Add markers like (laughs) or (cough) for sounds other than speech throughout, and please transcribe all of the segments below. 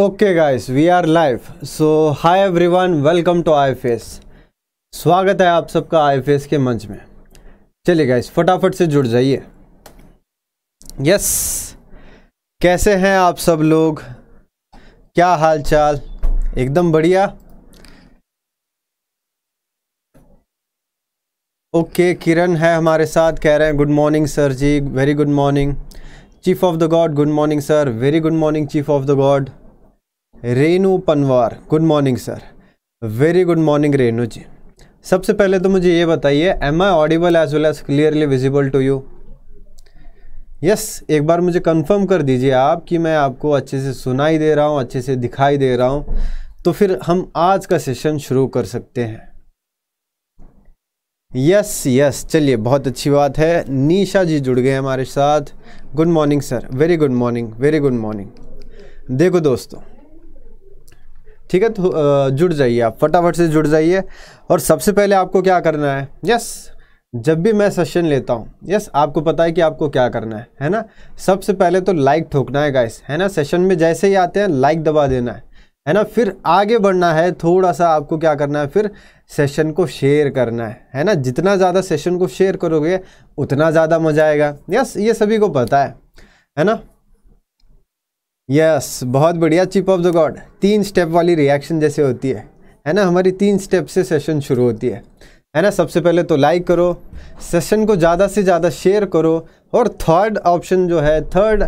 Okay guys we are live so hi everyone welcome to I face स्वागत है आप सबका आई फेस के मंच में चलिए गाइस फटाफट से जुड़ जाइए यस कैसे हैं आप सब लोग क्या हाल चाल एकदम बढ़िया ओके okay, किरण है हमारे साथ कह रहे हैं गुड मॉर्निंग सर जी very good morning chief of the god good morning sir very good morning chief of the god Renu Panwar good morning sir very good morning Renu ji सबसे पहले तो मुझे ये बताइए am I audible as well as clearly visible to you yes एक बार मुझे confirm कर दीजिए आप कि मैं आपको अच्छे से सुनाई दे रहा हूँ अच्छे से दिखाई दे रहा हूँ तो फिर हम आज का सेशन शुरू कर सकते हैं यस यस चलिए बहुत अच्छी बात है नीशा जी जुड़ गए हमारे साथ good morning sir very good morning very good morning देखो दोस्तों ठीक है तो जुड़ जाइए आप फटाफट से जुड़ जाइए और सबसे पहले आपको क्या करना है यस जब भी मैं सेशन लेता हूँ यस आपको पता है कि आपको क्या करना है है ना सबसे पहले तो लाइक ठोकना है गाइस है ना सेशन में जैसे ही आते हैं लाइक दबा देना है है ना फिर आगे बढ़ना है थोड़ा सा आपको क्या करना है फिर सेशन को शेयर करना है है ना जितना ज़्यादा सेशन को शेयर करोगे उतना ज़्यादा मज़ा आएगा यस ये सभी को पता है है ना यस बहुत बढ़िया चिप ऑफ द गॉड तीन स्टेप वाली रिएक्शन जैसे होती है है ना हमारी तीन स्टेप से सेशन शुरू होती है है ना सबसे पहले तो लाइक करो सेशन को ज़्यादा से ज़्यादा शेयर करो और थर्ड ऑप्शन जो है थर्ड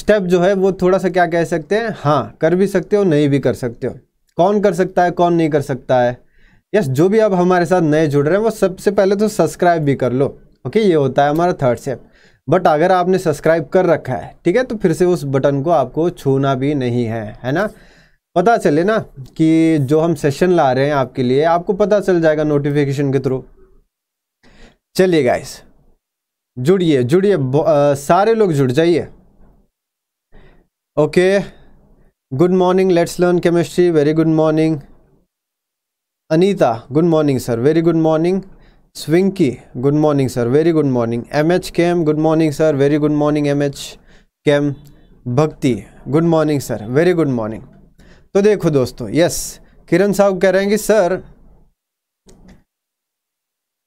स्टेप जो है वो थोड़ा सा क्या कह सकते हैं हाँ कर भी सकते हो नहीं भी कर सकते हो कौन कर सकता है कौन नहीं कर सकता है यस जो भी आप हमारे साथ नए जुड़ रहे हैं वो सबसे पहले तो सब्सक्राइब भी कर लो ओके ये होता है हमारा थर्ड स्टेप बट अगर आपने सब्सक्राइब कर रखा है ठीक है तो फिर से उस बटन को आपको छूना भी नहीं है है ना पता चले ना कि जो हम सेशन ला रहे हैं आपके लिए आपको पता चल जाएगा नोटिफिकेशन के थ्रू चलिए गाइस जुड़िए जुड़िए सारे लोग जुड़ जाइए okay good morning let's learn chemistry very good morning Anita good morning sir very good morning Swinky good morning sir very good morning M H chem good morning sir very good morning M H chem Bhakti good morning sir very good morning तो देखो दोस्तों yes किरण साहब कह रहे हैं कि sir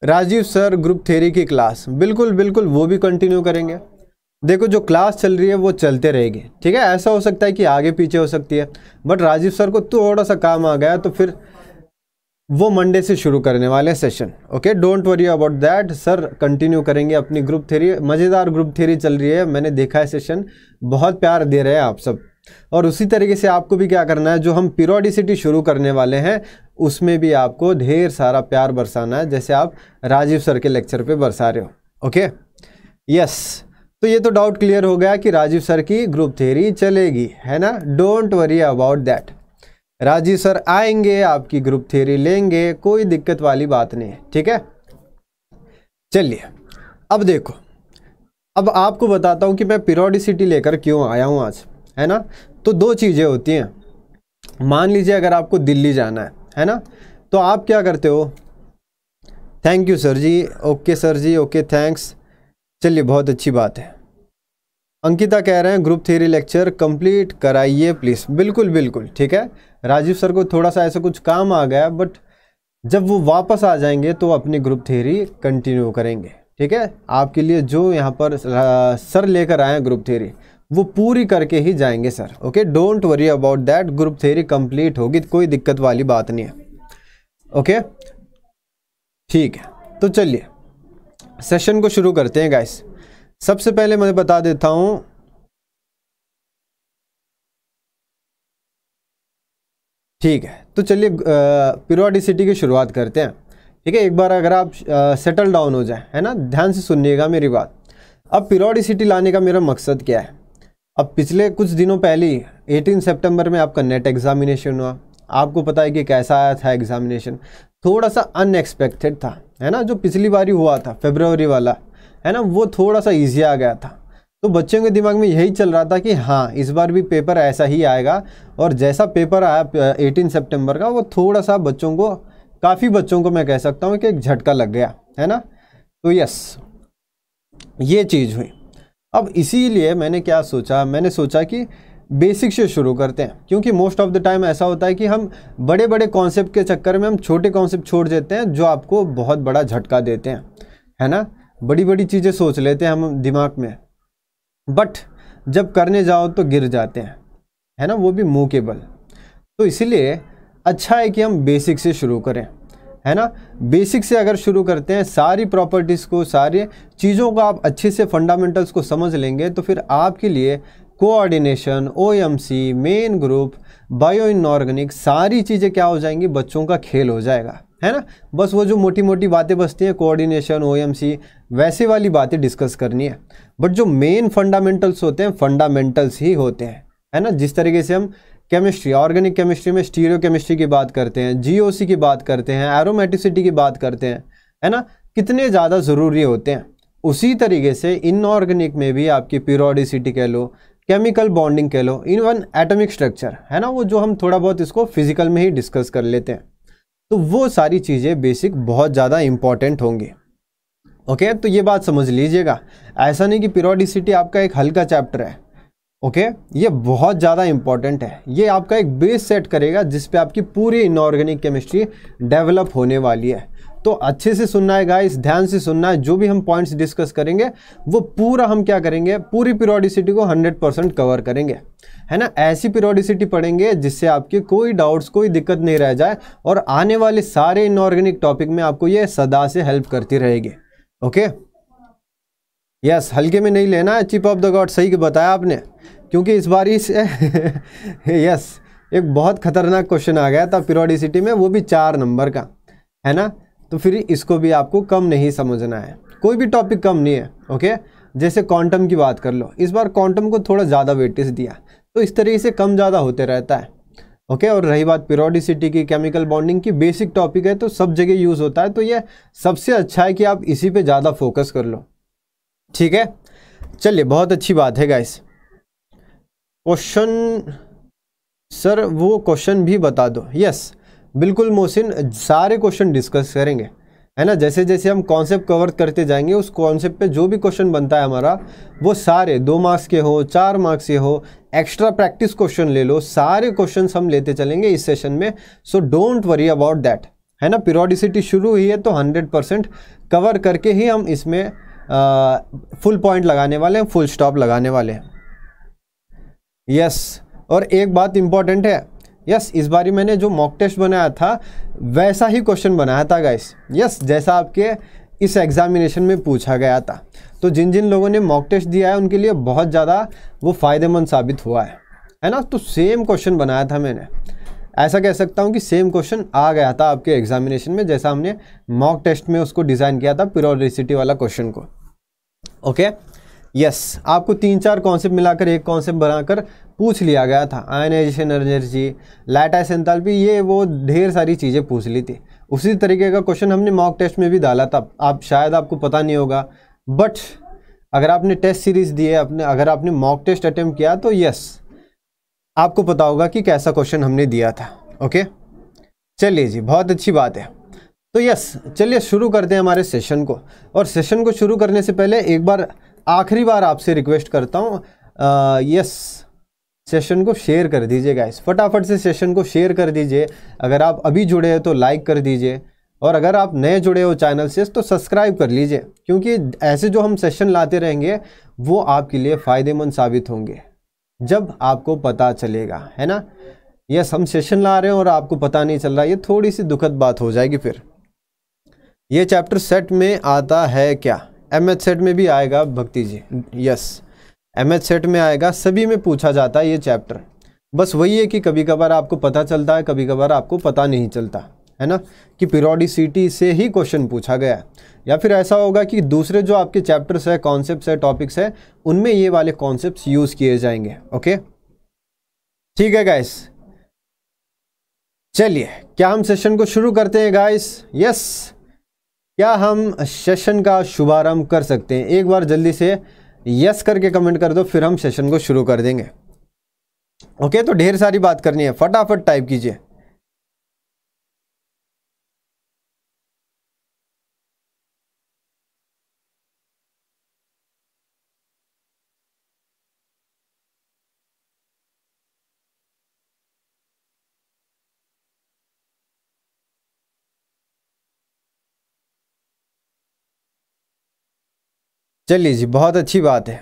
Rajeev sir group theory की class बिल्कुल बिल्कुल वो भी कंटिन्यू करेंगे देखो जो क्लास चल रही है वो चलते रहेगी ठीक है ऐसा हो सकता है कि आगे पीछे हो सकती है बट राजीव सर को थोड़ा सा काम आ गया तो फिर वो मंडे से शुरू करने वाले हैं session okay don't worry about that sir continue करेंगे अपनी ग्रुप थेरी मज़ेदार ग्रुप थेरी चल रही है मैंने देखा है सेशन बहुत प्यार दे रहे हैं आप सब और उसी तरीके से आपको भी क्या करना है जो हम पीरियडिसिटी शुरू करने वाले हैं उसमें भी आपको ढेर सारा प्यार बरसाना है जैसे आप राजीव सर के लेक्चर पर बरसा रहे हो ओके यस तो ये तो डाउट क्लियर हो गया कि राजीव सर की ग्रुप थेरी चलेगी है ना don't worry about that Rajeev sir आएंगे आपकी ग्रुप थ्योरी लेंगे कोई दिक्कत वाली बात नहीं है ठीक है चलिए अब देखो अब आपको बताता हूँ कि मैं पीरियोडिसिटी लेकर क्यों आया हूँ आज है ना तो दो चीज़ें होती हैं मान लीजिए अगर आपको दिल्ली जाना है है ना तो आप क्या करते हो थैंक यू सर जी ओके सर जी ओके थैंक्स चलिए बहुत अच्छी बात है अंकिता कह रहे हैं ग्रुप थ्योरी लेक्चर कंप्लीट कराइए प्लीज़ बिल्कुल बिल्कुल ठीक है राजीव सर को थोड़ा सा ऐसा कुछ काम आ गया बट जब वो वापस आ जाएंगे तो अपनी ग्रुप थेरी कंटिन्यू करेंगे ठीक है आपके लिए जो यहाँ पर सर लेकर आए ग्रुप थेरी वो पूरी करके ही जाएंगे sir okay don't worry about that group theory complete होगी कोई दिक्कत वाली बात नहीं है ओके ठीक है तो चलिए सेशन को शुरू करते हैं गाइस सबसे पहले मैं बता देता हूँ ठीक है तो चलिए पीरियोडिसिटी की शुरुआत करते हैं ठीक है एक बार अगर आप सेटल डाउन हो जाए है ना ध्यान से सुनिएगा मेरी बात अब पीरियोडिसिटी लाने का मेरा मकसद क्या है अब पिछले कुछ दिनों पहले एटीन सेप्टेम्बर में आपका नेट एग्ज़ामिनेशन हुआ आपको पता है कि कैसा आया था एग्ज़ामिनेशन थोड़ा सा अनएक्सपेक्टेड था है ना जो पिछली बारी हुआ था फेबरवरी वाला है ना वो थोड़ा सा ईजी आ गया था तो बच्चों के दिमाग में यही चल रहा था कि हाँ इस बार भी पेपर ऐसा ही आएगा और जैसा पेपर आया एटीन सेप्टेम्बर का वो थोड़ा सा बच्चों को काफ़ी बच्चों को मैं कह सकता हूँ कि एक झटका लग गया है ना तो यस ये चीज़ हुई अब इसीलिए मैंने क्या सोचा मैंने सोचा कि बेसिक से शुरू करते हैं क्योंकि मोस्ट ऑफ द टाइम ऐसा होता है कि हम बड़े बड़े कॉन्सेप्ट के चक्कर में हम छोटे कॉन्सेप्ट छोड़ देते हैं जो आपको बहुत बड़ा झटका देते हैं है ना बड़ी बड़ी चीज़ें सोच लेते हैं हम दिमाग में बट जब करने जाओ तो गिर जाते हैं है ना वो भी मुँह के बल तो इसीलिए अच्छा है कि हम बेसिक से शुरू करें है ना बेसिक से अगर शुरू करते हैं सारी प्रॉपर्टीज़ को सारी चीज़ों को आप अच्छे से फंडामेंटल्स को समझ लेंगे तो फिर आपके लिए coordination OMC main group bio inorganic सारी चीज़ें क्या हो जाएंगी बच्चों का खेल हो जाएगा है ना बस वो जो मोटी मोटी बातें बसती हैं कोऑर्डिनेशन ओएमसी वैसे वाली बातें डिस्कस करनी है बट जो मेन फंडामेंटल्स होते हैं फंडामेंटल्स ही होते हैं है ना जिस तरीके से हम केमिस्ट्री ऑर्गेनिक केमिस्ट्री में स्टीरियो केमिस्ट्री की बात करते हैं जीओसी की बात करते हैं एरोमेटिसिटी की बात करते हैं है ना कितने ज़्यादा ज़रूरी होते हैं उसी तरीके से इनऑर्गेनिक में भी आपकी प्योरिसिटी कह लो केमिकल बॉन्डिंग कह लो इन वन एटमिक स्ट्रक्चर है ना वो जो हम थोड़ा बहुत इसको फिजिकल में ही डिस्कस कर लेते हैं तो वो सारी चीज़ें बेसिक बहुत ज़्यादा इम्पॉर्टेंट होंगी ओके okay, तो ये बात समझ लीजिएगा ऐसा नहीं कि पीरियोडिसिटी आपका एक हल्का चैप्टर है ओके okay, ये बहुत ज़्यादा इंपॉर्टेंट है ये आपका एक बेस सेट करेगा जिस पे आपकी पूरी इनऑर्गेनिक केमिस्ट्री डेवलप होने वाली है तो अच्छे से सुनना है गाइस ध्यान से सुनना है जो भी हम पॉइंट्स डिस्कस करेंगे वो पूरा हम क्या करेंगे पूरी पीरियोडिसिटी को 100 परसेंट कवर करेंगे है ना ऐसी पीरियोडिसिटी पढ़ेंगे जिससे आपके कोई डाउट्स कोई दिक्कत नहीं रह जाए और आने वाले सारे इनऑर्गेनिक टॉपिक में आपको ये सदा से हेल्प करती रहेगी ओके यस हल्के में नहीं लेना चिप ऑफ द गॉड सही बताया आपने क्योंकि इस बार ही यस एक बहुत खतरनाक क्वेश्चन आ गया था पीरियोडिसिटी में वो भी चार नंबर का है ना तो फिर इसको भी आपको कम नहीं समझना है कोई भी टॉपिक कम नहीं है ओके जैसे क्वांटम की बात कर लो इस बार क्वांटम को थोड़ा ज़्यादा वेटेज दिया तो इस तरीके से कम ज़्यादा होते रहता है ओके और रही बात पिरोडिसिटी की केमिकल बॉन्डिंग की बेसिक टॉपिक है तो सब जगह यूज़ होता है तो ये सबसे अच्छा है कि आप इसी पे ज़्यादा फोकस कर लो ठीक है चलिए बहुत अच्छी बात है गाइस क्वेश्चन सर वो क्वेश्चन भी बता दो यस yes, बिल्कुल मोहसिन सारे क्वेश्चन डिस्कस करेंगे है ना जैसे जैसे हम कॉन्सेप्ट कवर करते जाएंगे उस कॉन्सेप्ट पे जो भी क्वेश्चन बनता है हमारा वो सारे दो मार्क्स के हो चार मार्क्स के हो एक्स्ट्रा प्रैक्टिस क्वेश्चन ले लो सारे क्वेश्चन हम लेते चलेंगे इस सेशन में so don't worry about that है ना पीरियोडिसिटी शुरू हुई है तो हंड्रेड परसेंट कवर करके ही हम इसमें फुल पॉइंट लगाने वाले हैं फुल स्टॉप लगाने वाले हैं यस yes, और एक बात इम्पॉर्टेंट है यस इस बारी मैंने जो मॉक टेस्ट बनाया था वैसा ही क्वेश्चन बनाया था गाइस यस जैसा आपके इस एग्ज़ामिनेशन में पूछा गया था तो जिन जिन लोगों ने मॉक टेस्ट दिया है उनके लिए बहुत ज़्यादा वो फ़ायदेमंद साबित हुआ है है ना तो सेम क्वेश्चन बनाया था मैंने ऐसा कह सकता हूँ कि सेम क्वेश्चन आ गया था आपके एग्जामिनेशन में जैसा हमने मॉक टेस्ट में उसको डिज़ाइन किया था प्योरिसिटी वाला क्वेश्चन को ओके यस आपको तीन चार कॉन्सेप्ट मिलाकर एक कॉन्सेप्ट बनाकर पूछ लिया गया था आयनाइजेशन एनर्जी लाइटाइस एंथैल्पी ये वो ढेर सारी चीज़ें पूछ ली थी उसी तरीके का क्वेश्चन हमने मॉक टेस्ट में भी डाला था आप शायद आपको पता नहीं होगा बट अगर आपने टेस्ट सीरीज़ दी है अपने अगर आपने मॉक टेस्ट अटैम्प्ट किया तो यस आपको पता होगा कि कैसा क्वेश्चन हमने दिया था ओके चलिए जी बहुत अच्छी बात है तो यस चलिए शुरू करते हैं हमारे सेशन को और सेशन को शुरू करने से पहले एक बार आखिरी बार आपसे रिक्वेस्ट करता हूँ यस सेशन को शेयर कर दीजिए गाइस फटाफट से सेशन को शेयर कर दीजिए अगर आप अभी जुड़े हैं तो लाइक कर दीजिए और अगर आप नए जुड़े हो चैनल से तो सब्सक्राइब कर लीजिए क्योंकि ऐसे जो हम सेशन लाते रहेंगे वो आपके लिए फ़ायदेमंद साबित होंगे जब आपको पता चलेगा है ना यस हम सेशन ला रहे हैं और आपको पता नहीं चल रहा ये थोड़ी सी दुखद बात हो जाएगी फिर ये चैप्टर सेट में आता है क्या एम एच सेट में भी आएगा Bhakti ji yes M H set में आएगा सभी में पूछा जाता है ये चैप्टर बस वही है कि कभी कभार आपको पता चलता है कभी कभार आपको पता नहीं चलता है ना कि पिरोडिसिटी से ही क्वेश्चन पूछा गया या फिर ऐसा होगा कि दूसरे जो आपके चैप्टर्स है कॉन्सेप्ट है टॉपिक्स है उनमें ये वाले कॉन्सेप्ट यूज़ किए जाएंगे ओके ठीक है गाइस चलिए क्या हम सेशन को शुरू करते हैं गाइस यस क्या हम सेशन का शुभारंभ कर सकते हैं एक बार जल्दी से यस करके कमेंट कर दो फिर हम सेशन को शुरू कर देंगे ओके तो ढेर सारी बात करनी है फटाफट टाइप कीजिए चलिए जी बहुत अच्छी बात है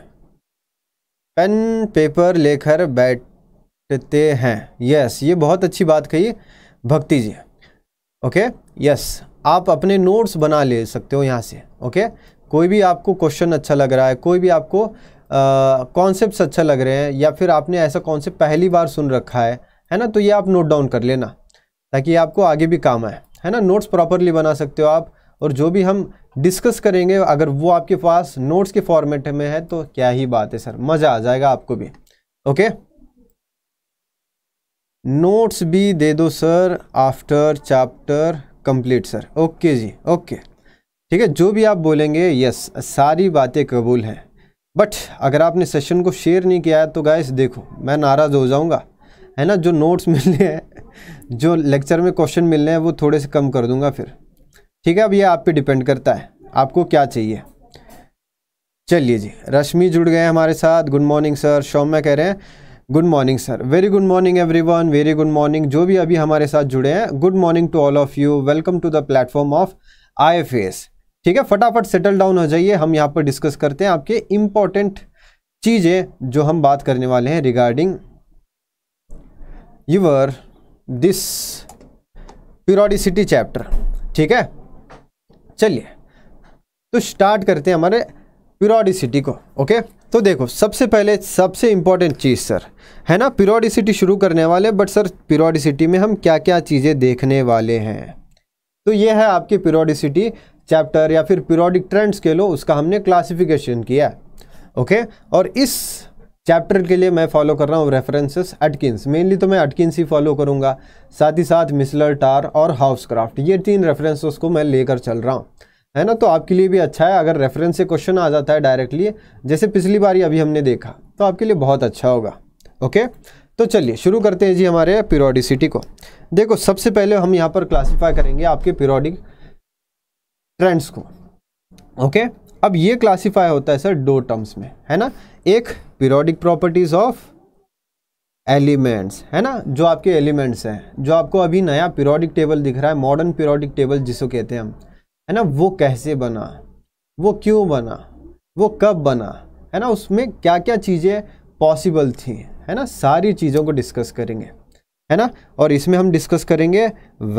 पेन पेपर लेकर बैठते हैं यस ये बहुत अच्छी बात कही भक्ति जी ओके यस आप अपने नोट्स बना ले सकते हो यहाँ से ओके कोई भी आपको क्वेश्चन अच्छा लग रहा है कोई भी आपको कॉन्सेप्ट अच्छा लग रहे हैं या फिर आपने ऐसा कॉन्सेप्ट पहली बार सुन रखा है है ना तो ये आप नोट डाउन कर लेना ताकि आपको आगे भी काम आए है ना नोट्स प्रॉपरली बना सकते हो आप और जो भी हम डिस्कस करेंगे अगर वो आपके पास नोट्स के फॉर्मेट में है तो क्या ही बात है सर मज़ा आ जाएगा आपको भी ओके नोट्स भी दे दो sir after chapter complete sir okay जी ओके ठीक है जो भी आप बोलेंगे यस सारी बातें कबूल हैं बट अगर आपने सेशन को शेयर नहीं किया है तो गाइस देखो मैं नाराज़ हो जाऊंगा है ना जो नोट्स (laughs) मिलने हैं जो लेक्चर में क्वेश्चन मिलने हैं वो थोड़े से कम कर दूंगा फिर ठीक है अब ये आप पे डिपेंड करता है आपको क्या चाहिए चलिए जी रश्मि जुड़ गए हमारे साथ गुड मॉर्निंग सर शौम्या कह रहे हैं good morning sir very good morning everyone very good morning जो भी अभी हमारे साथ जुड़े हैं good morning to all of you welcome to the platform of I ठीक है फटाफट सेटल डाउन हो जाइए हम यहाँ पर डिस्कस करते हैं आपके इम्पॉर्टेंट चीज़ें जो हम बात करने वाले हैं regarding your this periodicity chapter ठीक है चलिए तो स्टार्ट करते हैं हमारे पीरियोडिसिटी को ओके तो देखो सबसे पहले सबसे इम्पॉर्टेंट चीज़ सर है ना पीरियोडिसिटी शुरू करने वाले बट सर पीरियोडिसिटी में हम क्या क्या चीज़ें देखने वाले हैं तो ये है आपकी पीरियोडिसिटी चैप्टर या फिर पीरियोडिक ट्रेंड्स के लो उसका हमने क्लासिफिकेशन किया ओके और इस चैप्टर के लिए मैं फॉलो कर रहा हूँ रेफरेंसेस अटकिंस मेनली तो मैं अटकिंस ही फॉलो करूँगा साथ ही साथ मिसलर टार और हाउस क्राफ्ट ये तीन रेफरेंसेस को मैं लेकर चल रहा हूँ है ना तो आपके लिए भी अच्छा है अगर रेफरेंस से क्वेश्चन आ जाता है डायरेक्टली जैसे पिछली बार अभी हमने देखा तो आपके लिए बहुत अच्छा होगा ओके तो चलिए शुरू करते हैं जी हमारे पीरियोडिसिटी को देखो सबसे पहले हम यहाँ पर क्लासीफाई करेंगे आपके पीरियोडिक ट्रेंड्स को ओके अब ये क्लासीफाई होता है सर दो टर्म्स में है ना एक पीरियोडिक प्रॉपर्टीज ऑफ एलिमेंट्स है ना जो आपके एलिमेंट्स हैं जो आपको अभी नया पीरियोडिक टेबल दिख रहा है मॉडर्न पीरियोडिक टेबल जिसको कहते हैं हम है ना वो कैसे बना वो क्यों बना वो कब बना है ना उसमें क्या क्या चीज़ें पॉसिबल थी है ना सारी चीज़ों को डिस्कस करेंगे है ना और इसमें हम डिस्कस करेंगे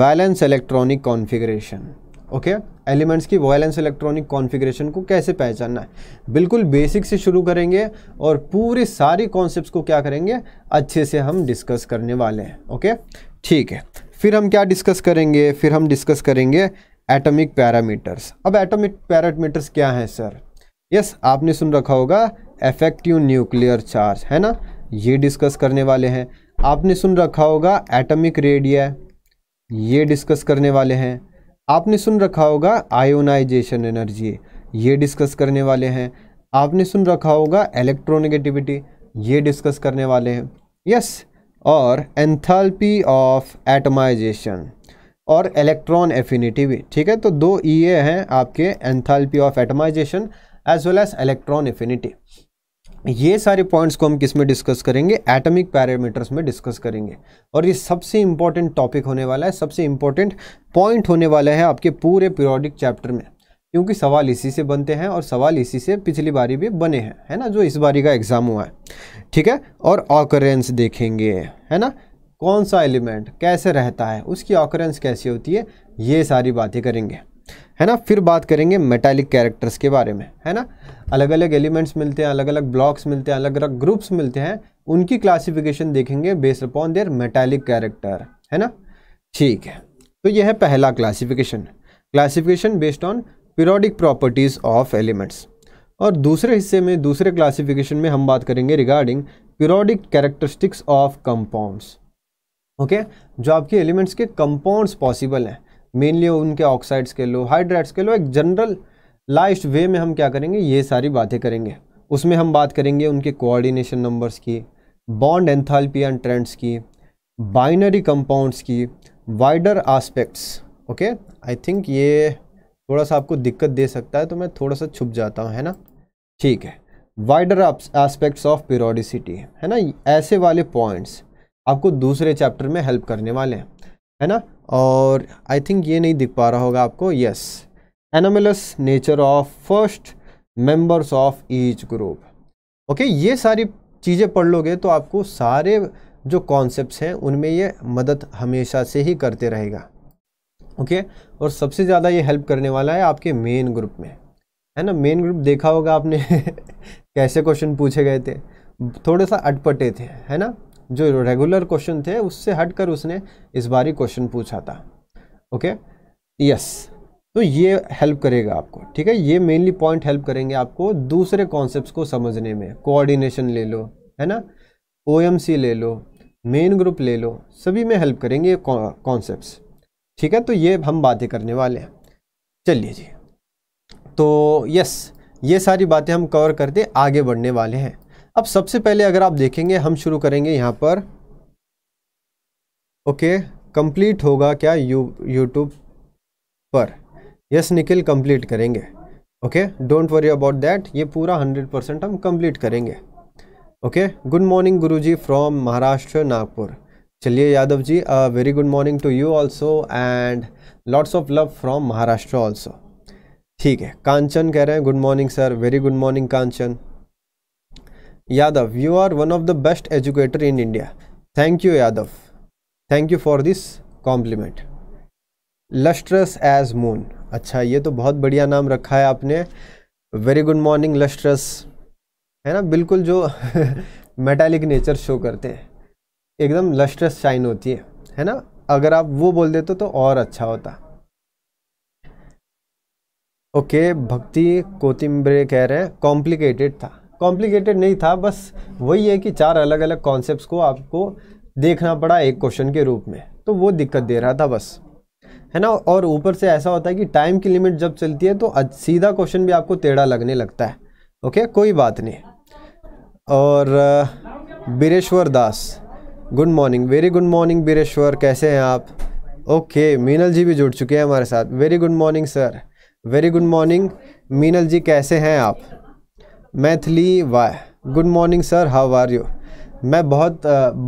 valence electronic configuration okay elements की वॉयलेंस इलेक्ट्रॉनिक कॉन्फ़िगरेशन को कैसे पहचानना है बिल्कुल बेसिक से शुरू करेंगे और पूरी सारी कॉन्सेप्ट्स को क्या करेंगे अच्छे से हम डिस्कस करने वाले हैं ओके ठीक है फिर हम क्या डिस्कस करेंगे फिर हम डिस्कस करेंगे एटॉमिक पैरामीटर्स अब एटॉमिक पैरामीटर्स क्या हैं सर यस आपने सुन रखा होगा एफेक्टिव न्यूक्लियर चार्ज है ना ये डिस्कस करने वाले हैं आपने सुन रखा होगा एटॉमिक रेडिया ये डिस्कस करने वाले हैं आपने सुन रखा होगा आयोनाइजेशन एनर्जी ये डिस्कस करने वाले हैं आपने सुन रखा होगा इलेक्ट्रोनेगेटिविटी ये डिस्कस करने वाले हैं यस और एंथैल्पी ऑफ एटमाइजेशन और इलेक्ट्रॉन एफिनिटी भी ठीक है तो दो ई e हैं आपके enthalpy of atomization as well as electron affinity ये सारे पॉइंट्स को हम किस में डिस्कस करेंगे एटॉमिक पैरामीटर्स में डिस्कस करेंगे और ये सबसे इम्पॉर्टेंट टॉपिक होने वाला है सबसे इम्पॉर्टेंट पॉइंट होने वाला है आपके पूरे पीरियोडिक चैप्टर में क्योंकि सवाल इसी से बनते हैं और सवाल इसी से पिछली बारी भी बने हैं है ना जो इस बारी का एग्ज़ाम हुआ है ठीक है और ऑकरेंस देखेंगे है ना कौन सा एलिमेंट कैसे रहता है उसकी ऑकरेंस कैसी होती है ये सारी बातें करेंगे है ना फिर बात करेंगे मेटालिक कैरेक्टर्स के बारे में है ना अलग अलग एलिमेंट्स मिलते हैं अलग अलग ब्लॉक्स मिलते हैं अलग अलग ग्रुप्स मिलते हैं उनकी क्लासिफिकेशन देखेंगे based upon their metallic character है ना ठीक है तो यह है पहला classification classification based on periodic properties of elements और दूसरे हिस्से में दूसरे क्लासिफिकेशन में हम बात करेंगे regarding periodic characteristics of compounds okay जो आपके एलिमेंट्स के कंपाउंड्स पॉसिबल हैं मेनली उनके ऑक्साइड्स के लो हाइड्राइड्स के लो एक जनरल लास्ट वे में हम क्या करेंगे ये सारी बातें करेंगे उसमें हम बात करेंगे उनके कोऑर्डिनेशन नंबर्स की बॉन्ड एंथाल्पी एंड ट्रेंड्स की बाइनरी कंपाउंड्स की wider aspects okay I think ये थोड़ा सा आपको दिक्कत दे सकता है तो मैं थोड़ा सा छुप जाता हूँ है ना ठीक है वाइडर आस्पेक्ट्स ऑफ पीरोडिसिटी है ना ऐसे वाले पॉइंट्स आपको दूसरे चैप्टर में हेल्प करने वाले हैं है ना और आई थिंक ये नहीं दिख पा रहा होगा आपको yes anomalous nature of first members of each group okay ये सारी चीज़ें पढ़ लोगे तो आपको सारे जो कॉन्सेप्ट्स हैं उनमें ये मदद हमेशा से ही करते रहेगा ओके okay? और सबसे ज़्यादा ये हेल्प करने वाला है आपके मेन ग्रुप में है ना मेन ग्रुप देखा होगा आपने (laughs) कैसे क्वेश्चन पूछे गए थे थोड़े सा अटपटे थे है ना जो रेगुलर क्वेश्चन थे उससे हटकर उसने इस बारी क्वेश्चन पूछा था ओके okay? Yes yes. तो ये हेल्प करेगा आपको ठीक है ये मेनली पॉइंट हेल्प करेंगे आपको दूसरे कॉन्सेप्ट को समझने में कोऑर्डिनेशन ले लो है ना ओ ले लो मेन ग्रुप ले लो सभी में हेल्प करेंगे कॉन्सेप्ट ठीक है तो ये हम बातें करने वाले हैं चलिए जी तो यस ये सारी बातें हम कवर करते आगे बढ़ने वाले हैं अब सबसे पहले अगर आप देखेंगे हम शुरू करेंगे यहाँ पर ओके कंप्लीट होगा क्या यू यूट्यूब पर यस निकिल कंप्लीट करेंगे okay don't worry about that ये पूरा हंड्रेड परसेंट हम कंप्लीट करेंगे okay good morning guruji from Maharashtra Nagpur चलिए Yadav ji very good morning to you also and lots of love from Maharashtra also ठीक है कांचन कह रहे हैं good morning sir very good morning Kanchan Yadav you are one of the best educator in India thank you Yadav thank you for this compliment lustrous as moon अच्छा ये तो बहुत बढ़िया नाम रखा है आपने वेरी गुड मॉर्निंग लस्ट्रस है ना बिल्कुल जो मेटालिक नेचर शो करते हैं एकदम लस्ट्रस शाइन होती है है ना अगर आप वो बोल देते तो और अच्छा होता ओके भक्ति कोतिम्बरे कह रहे हैं कॉम्प्लिकेटेड था कॉम्प्लिकेटेड नहीं था बस वही है कि चार अलग अलग कॉन्सेप्ट को आपको देखना पड़ा एक क्वेश्चन के रूप में तो वो दिक्कत दे रहा था बस है ना और ऊपर से ऐसा होता है कि टाइम की लिमिट जब चलती है तो सीधा क्वेश्चन भी आपको टेढ़ा लगने लगता है ओके कोई बात नहीं और Bireshwar Das good morning very good morning Bireshwar कैसे हैं आप ओके मीनल जी भी जुड़ चुके हैं हमारे साथ very good morning sir very good morning Meenal ji कैसे हैं आप Maithili Y good morning sir how are you मैं बहुत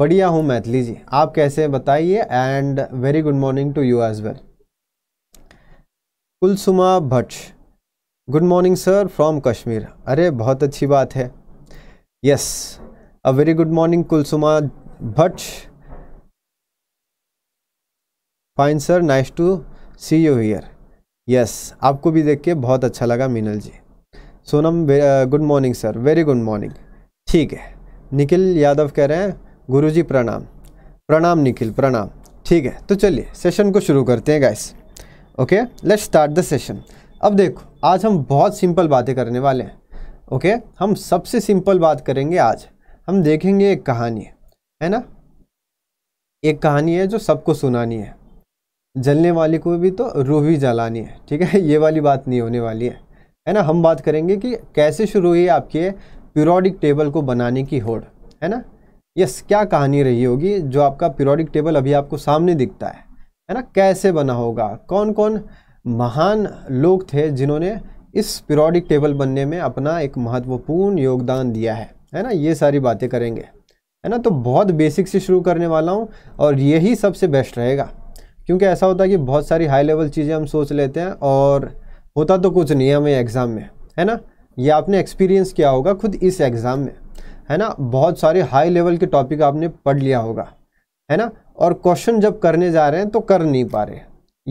बढ़िया हूँ मैथिली जी आप कैसे बताइए and very good morning to you as well Kulsuma Bhatt good morning sir from Kashmir अरे बहुत अच्छी बात है yes uh very good morning Kulsuma Bhatt fine sir nice to see you here yes आपको भी देख के बहुत अच्छा लगा Meenal ji Sonam good morning sir very good morning ठीक है निखिल यादव कह रहे हैं गुरुजी प्रणाम प्रणाम निखिल प्रणाम ठीक है तो चलिए सेशन को शुरू करते हैं guys okay let's start the session अब देखो आज हम बहुत सिंपल बातें करने वाले हैं ओके okay? हम सबसे सिंपल बात करेंगे आज हम देखेंगे एक कहानी है ना एक कहानी है जो सबको सुनानी है जलने वाले को भी तो रूह भी जलानी है ठीक है (laughs) ये वाली बात नहीं होने वाली है है ना हम बात करेंगे कि कैसे शुरू हुई आपके पीरियोडिक टेबल को बनाने की होड़ है ना यस क्या कहानी रही होगी जो आपका पीरियोडिक टेबल अभी आपको सामने दिखता है है ना कैसे बना होगा कौन कौन महान लोग थे जिन्होंने इस पीरियोडिक टेबल बनने में अपना एक महत्वपूर्ण योगदान दिया है है ना ये सारी बातें करेंगे है ना तो बहुत बेसिक से शुरू करने वाला हूँ और यही सबसे बेस्ट रहेगा क्योंकि ऐसा होता है कि बहुत सारी हाई लेवल चीज़ें हम सोच लेते हैं और होता तो कुछ नहीं है हमें एग्ज़ाम में है ना ये आपने एक्सपीरियंस किया होगा खुद इस एग्ज़ाम में है ना बहुत सारे हाई लेवल के टॉपिक आपने पढ़ लिया होगा है ना और क्वेश्चन जब करने जा रहे हैं तो कर नहीं पा रहे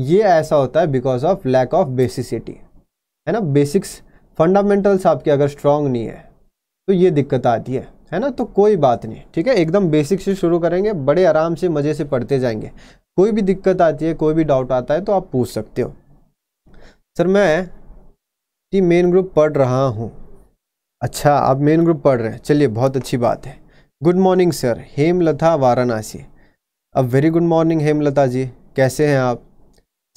ये ऐसा होता है because of lack of basicity है ना बेसिक्स फंडामेंटल्स आपके अगर स्ट्रांग नहीं है तो ये दिक्कत आती है है ना तो कोई बात नहीं ठीक है एकदम बेसिक से शुरू करेंगे बड़े आराम से मज़े से पढ़ते जाएंगे कोई भी दिक्कत आती है कोई भी डाउट आता है तो आप पूछ सकते हो सर मैं टी मेन ग्रुप पढ़ रहा हूँ अच्छा आप मेन ग्रुप पढ़ रहे हैं चलिए बहुत अच्छी बात है good morning sir Hemlata Varanasi अब very good morning Hemlata ji कैसे हैं आप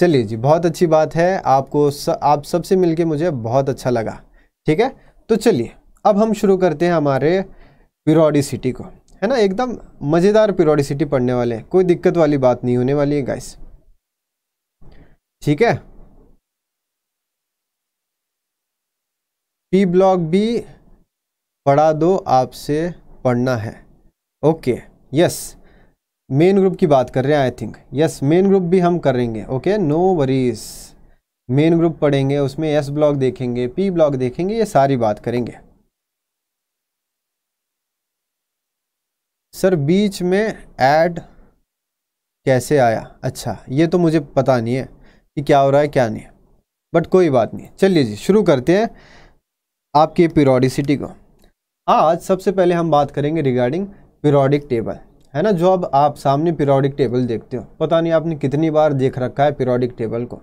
चलिए जी बहुत अच्छी बात है आपको स, आप सबसे मिलके मुझे बहुत अच्छा लगा ठीक है तो चलिए अब हम शुरू करते हैं हमारे सिटी को है ना एकदम मज़ेदार सिटी पढ़ने वाले हैं कोई दिक्कत वाली बात नहीं होने वाली है गाइस ठीक है पी ब्लॉक भी पढ़ा दो आपसे पढ़ना है ओके यस मेन ग्रुप की बात कर रहे हैं I think yes main group भी हम करेंगे okay no worries main group पढ़ेंगे उसमें एस ब्लॉक देखेंगे पी ब्लॉक देखेंगे ये सारी बात करेंगे सर बीच में ऐड कैसे आया अच्छा ये तो मुझे पता नहीं है कि क्या हो रहा है क्या नहीं है बट कोई बात नहीं चलिए जी शुरू करते हैं आपकी पीरियोडिसिटी को आज सबसे पहले हम बात करेंगे रिगार्डिंग पीरियोडिक टेबल है ना जो अब आप सामने पीरियोडिक टेबल देखते हो पता नहीं आपने कितनी बार देख रखा है पीरियोडिक टेबल को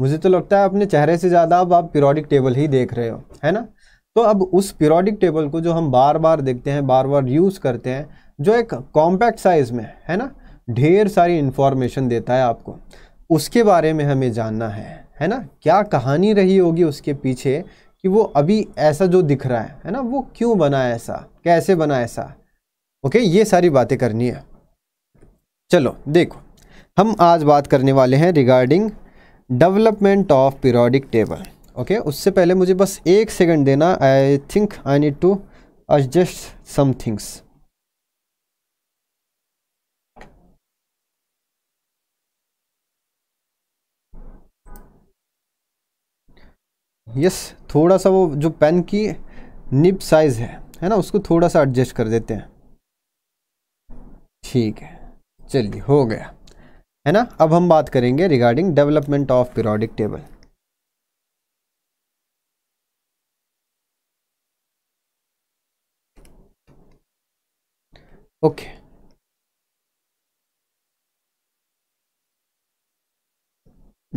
मुझे तो लगता है अपने चेहरे से ज़्यादा अब आप पीरियोडिक टेबल ही देख रहे हो है ना तो अब उस पीरियोडिक टेबल को जो हम बार बार देखते हैं बार बार यूज़ करते हैं जो एक कॉम्पैक्ट साइज़ में है ना ढेर सारी इन्फॉर्मेशन देता है आपको उसके बारे में हमें जानना है है ना क्या कहानी रही होगी उसके पीछे कि वो अभी ऐसा जो दिख रहा है है ना वो क्यों बना ऐसा कैसे बना ऐसा ओके ये सारी बातें करनी है चलो देखो हम आज बात करने वाले हैं regarding development of periodic table okay उससे पहले मुझे बस एक सेकंड देना I think I need to adjust some things yes थोड़ा सा वो जो पेन की निब साइज़ है है ना उसको थोड़ा सा एडजस्ट कर देते हैं ठीक है चलिए हो गया है ना अब हम बात करेंगे regarding development of periodic table okay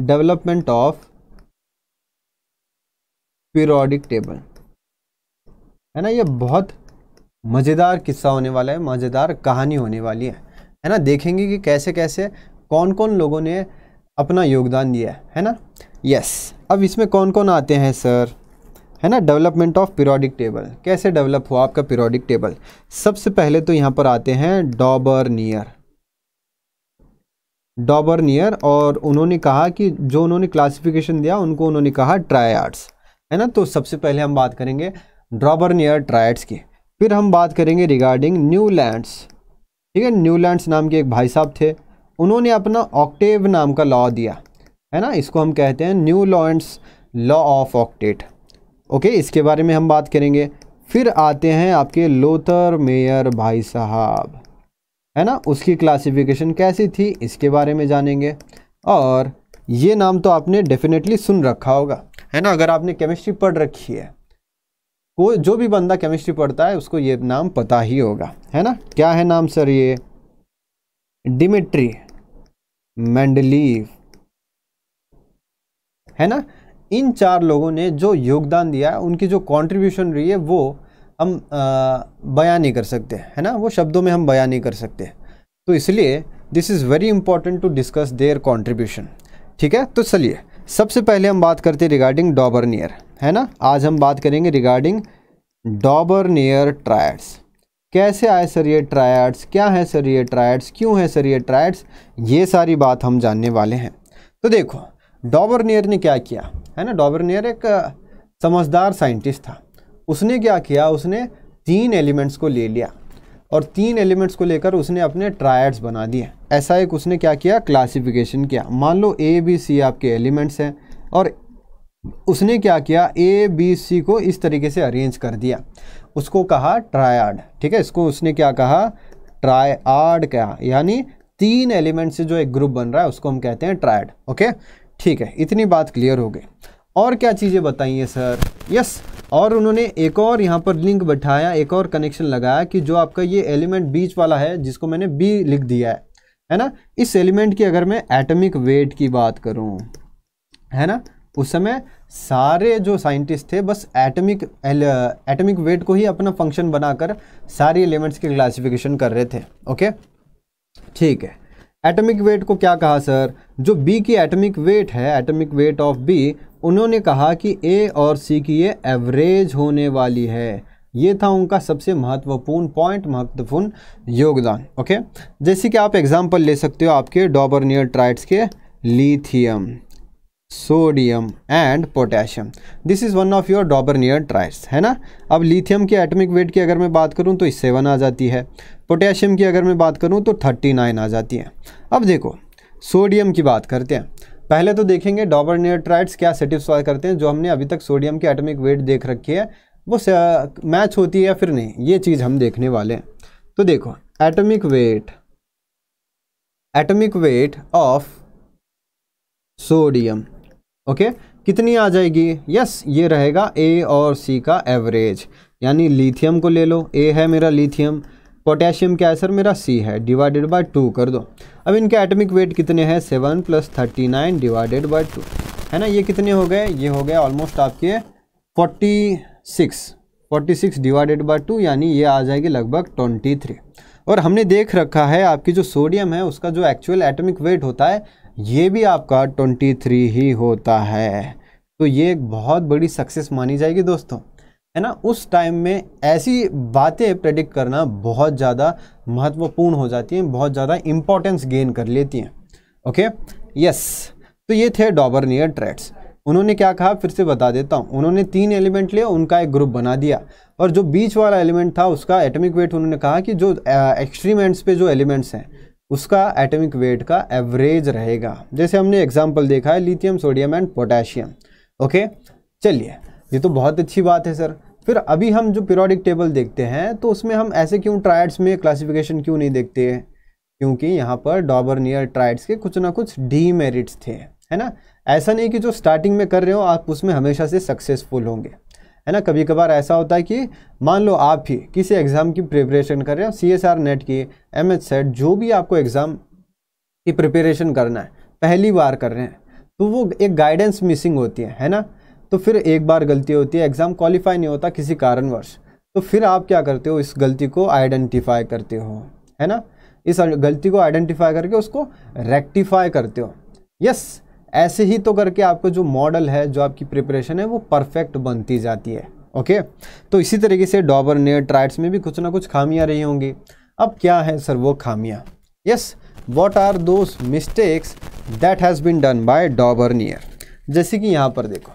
development of periodic table है ना ये बहुत मज़ेदार किस्सा होने वाला है मज़ेदार कहानी होने वाली है है ना देखेंगे कि कैसे कैसे कौन कौन लोगों ने अपना योगदान दिया है है ना यस अब इसमें कौन कौन आते हैं सर है ना डेवलपमेंट ऑफ पीरियोडिक टेबल कैसे डेवलप हुआ आपका पीरियोडिक टेबल सबसे पहले तो यहाँ पर आते हैं डॉबर नियर डॉबर नियर और उन्होंने कहा कि जो उन्होंने क्लासिफिकेशन दिया उनको उन्होंने कहा ट्रायड्स है ना तो सबसे पहले हम बात करेंगे ड्रॉबर नियर ट्रायड्स की फिर हम बात करेंगे रिगार्डिंग न्यू लैंड्स ठीक है न्यू लैंड्स नाम के एक भाई साहब थे उन्होंने अपना ऑक्टेव नाम का लॉ दिया है ना इसको हम कहते हैं Newlands law of octet okay इसके बारे में हम बात करेंगे फिर आते हैं आपके लोथर मेयर भाई साहब है ना उसकी क्लासिफिकेशन कैसी थी इसके बारे में जानेंगे और ये नाम तो आपने डेफिनेटली सुन रखा होगा है ना अगर आपने केमिस्ट्री पढ़ रखी है वो जो भी बंदा केमिस्ट्री पढ़ता है उसको ये नाम पता ही होगा है ना क्या है नाम सर ये डिमिट्री मैंडलीव है ना इन चार लोगों ने जो योगदान दिया है उनकी जो कंट्रीब्यूशन रही है वो हम बयान नहीं कर सकते है ना वो शब्दों में हम बयान नहीं कर सकते तो इसलिए this is very important to discuss their contribution ठीक है तो चलिए सबसे पहले हम बात करते हैं रिगार्डिंग डॉबरनियर है ना आज हम बात करेंगे रिगार्डिंग डॉबर नियर ट्रायड्स कैसे आए सर ये ट्रायड्स क्या है सर ये ट्रायड्स क्यों है सर ये ट्रायड्स ये सारी बात हम जानने वाले हैं तो देखो डॉबर नियर ने क्या किया है ना डॉबर नियर एक समझदार साइंटिस्ट था उसने क्या किया उसने तीन एलिमेंट्स को ले लिया और तीन एलिमेंट्स को लेकर उसने अपने ट्रायड्स बना दिए ऐसा एक उसने क्या किया क्लासिफिकेशन किया मान लो ए बी सी आपके एलिमेंट्स हैं और उसने क्या किया ए बी सी को इस तरीके से अरेंज कर दिया उसको कहा ट्रायाड ठीक है इसको उसने क्या कहा ट्रायाड क्या यानी तीन एलिमेंट से जो एक ग्रुप बन रहा है उसको हम कहते हैं ट्रायड ओके ठीक है इतनी बात क्लियर हो गई और क्या चीज़ें बताइए सर यस और उन्होंने एक और यहाँ पर लिंक बैठाया एक और कनेक्शन लगाया कि जो आपका ये एलिमेंट बीच वाला है जिसको मैंने बी लिख दिया है है ना इस एलिमेंट की अगर मैं एटमिक वेट की बात करूँ है ना उस समय सारे जो साइंटिस्ट थे बस एटमिक एटमिक वेट को ही अपना फंक्शन बनाकर सारे एलिमेंट्स की क्लासिफिकेशन कर रहे थे ओके ठीक है एटमिक वेट को क्या कहा सर जो बी की एटमिक वेट है एटमिक वेट ऑफ बी उन्होंने कहा कि ए और सी की ये एवरेज होने वाली है ये था उनका सबसे महत्वपूर्ण पॉइंट महत्वपूर्ण योगदान ओके जैसे कि आप एग्जांपल ले सकते हो आपके डॉबरनियर ट्राइट्स के lithium sodium and potassium this is one of your Dobereiner triads है ना अब लिथियम के एटमिक वेट की अगर मैं बात करूँ तो सेवन आ जाती है पोटेशियम की अगर मैं बात करूँ तो थर्टी नाइन आ जाती है अब देखो सोडियम की बात करते हैं पहले तो देखेंगे डॉबर नियर ट्राइड्स क्या सेटिस्फाई करते हैं जो हमने अभी तक सोडियम की एटमिक वेट देख रखी है वो मैच होती है या फिर नहीं ये चीज़ हम देखने वाले हैं तो देखो atomic weight atomic weight of sodium okay कितनी आ जाएगी यस ये रहेगा ए और सी का एवरेज यानी लिथियम को ले लो ए है मेरा लिथियम पोटेशियम क्या है सर मेरा सी है डिवाइडेड बाय टू कर दो अब इनके एटमिक वेट कितने हैं seven plus thirty nine divided by two है ना ये कितने हो गए ये हो गए ऑलमोस्ट आपके forty six forty six divided by two यानी ये आ जाएगी लगभग ट्वेंटी थ्री और हमने देख रखा है आपकी जो सोडियम है उसका जो एक्चुअल एटमिक वेट होता है ये भी आपका ट्वेंटी थ्री ही होता है तो ये एक बहुत बड़ी सक्सेस मानी जाएगी दोस्तों है ना उस टाइम में ऐसी बातें प्रेडिक्ट करना बहुत ज़्यादा महत्वपूर्ण हो जाती हैं बहुत ज़्यादा इम्पोर्टेंस गेन कर लेती हैं ओके यस तो ये थे डॉबर नियर ट्रेड्स उन्होंने क्या कहा फिर से बता देता हूँ उन्होंने तीन एलिमेंट लिए उनका एक ग्रुप बना दिया और जो बीच वाला एलिमेंट था उसका एटमिक वेट उन्होंने कहा कि जो एक्सट्रीम एंड्स पे जो एलिमेंट्स हैं उसका एटॉमिक वेट का एवरेज रहेगा जैसे हमने एग्जाम्पल देखा है lithium sodium and potassium okay चलिए ये तो बहुत अच्छी बात है सर फिर अभी हम जो पीरियोडिक टेबल देखते हैं तो उसमें हम ऐसे क्यों ट्रायड्स में क्लासिफिकेशन क्यों नहीं देखते क्योंकि यहाँ पर डॉबर नियर ट्राइड्स के कुछ ना कुछ डीमेरिट्स थे है ना ऐसा नहीं कि जो स्टार्टिंग में कर रहे हो आप उसमें हमेशा से सक्सेसफुल होंगे है ना कभी कभार ऐसा होता है कि मान लो आप ही किसी एग्ज़ाम की प्रिपरेशन कर रहे हो सी एस आर नेट की एम एच सेट जो भी आपको एग्ज़ाम की प्रिपरेशन करना है पहली बार कर रहे हैं तो वो एक गाइडेंस मिसिंग होती है है ना तो फिर एक बार गलती होती है एग्ज़ाम क्वालिफाई नहीं होता किसी कारणवश तो फिर आप क्या करते हो इस गलती को आइडेंटिफाई करते हो है ना इस गलती को आइडेंटिफाई करके उसको रेक्टिफाई करते हो यस ऐसे ही तो करके आपका जो मॉडल है जो आपकी प्रिपरेशन है वो परफेक्ट बनती जाती है ओके तो इसी तरीके से डॉबर ने ट्राइड्स में भी कुछ ना कुछ खामियां रही होंगी अब क्या है सर वो खामियां yes what are those mistakes that has been done by Dobereiner जैसे कि यहाँ पर देखो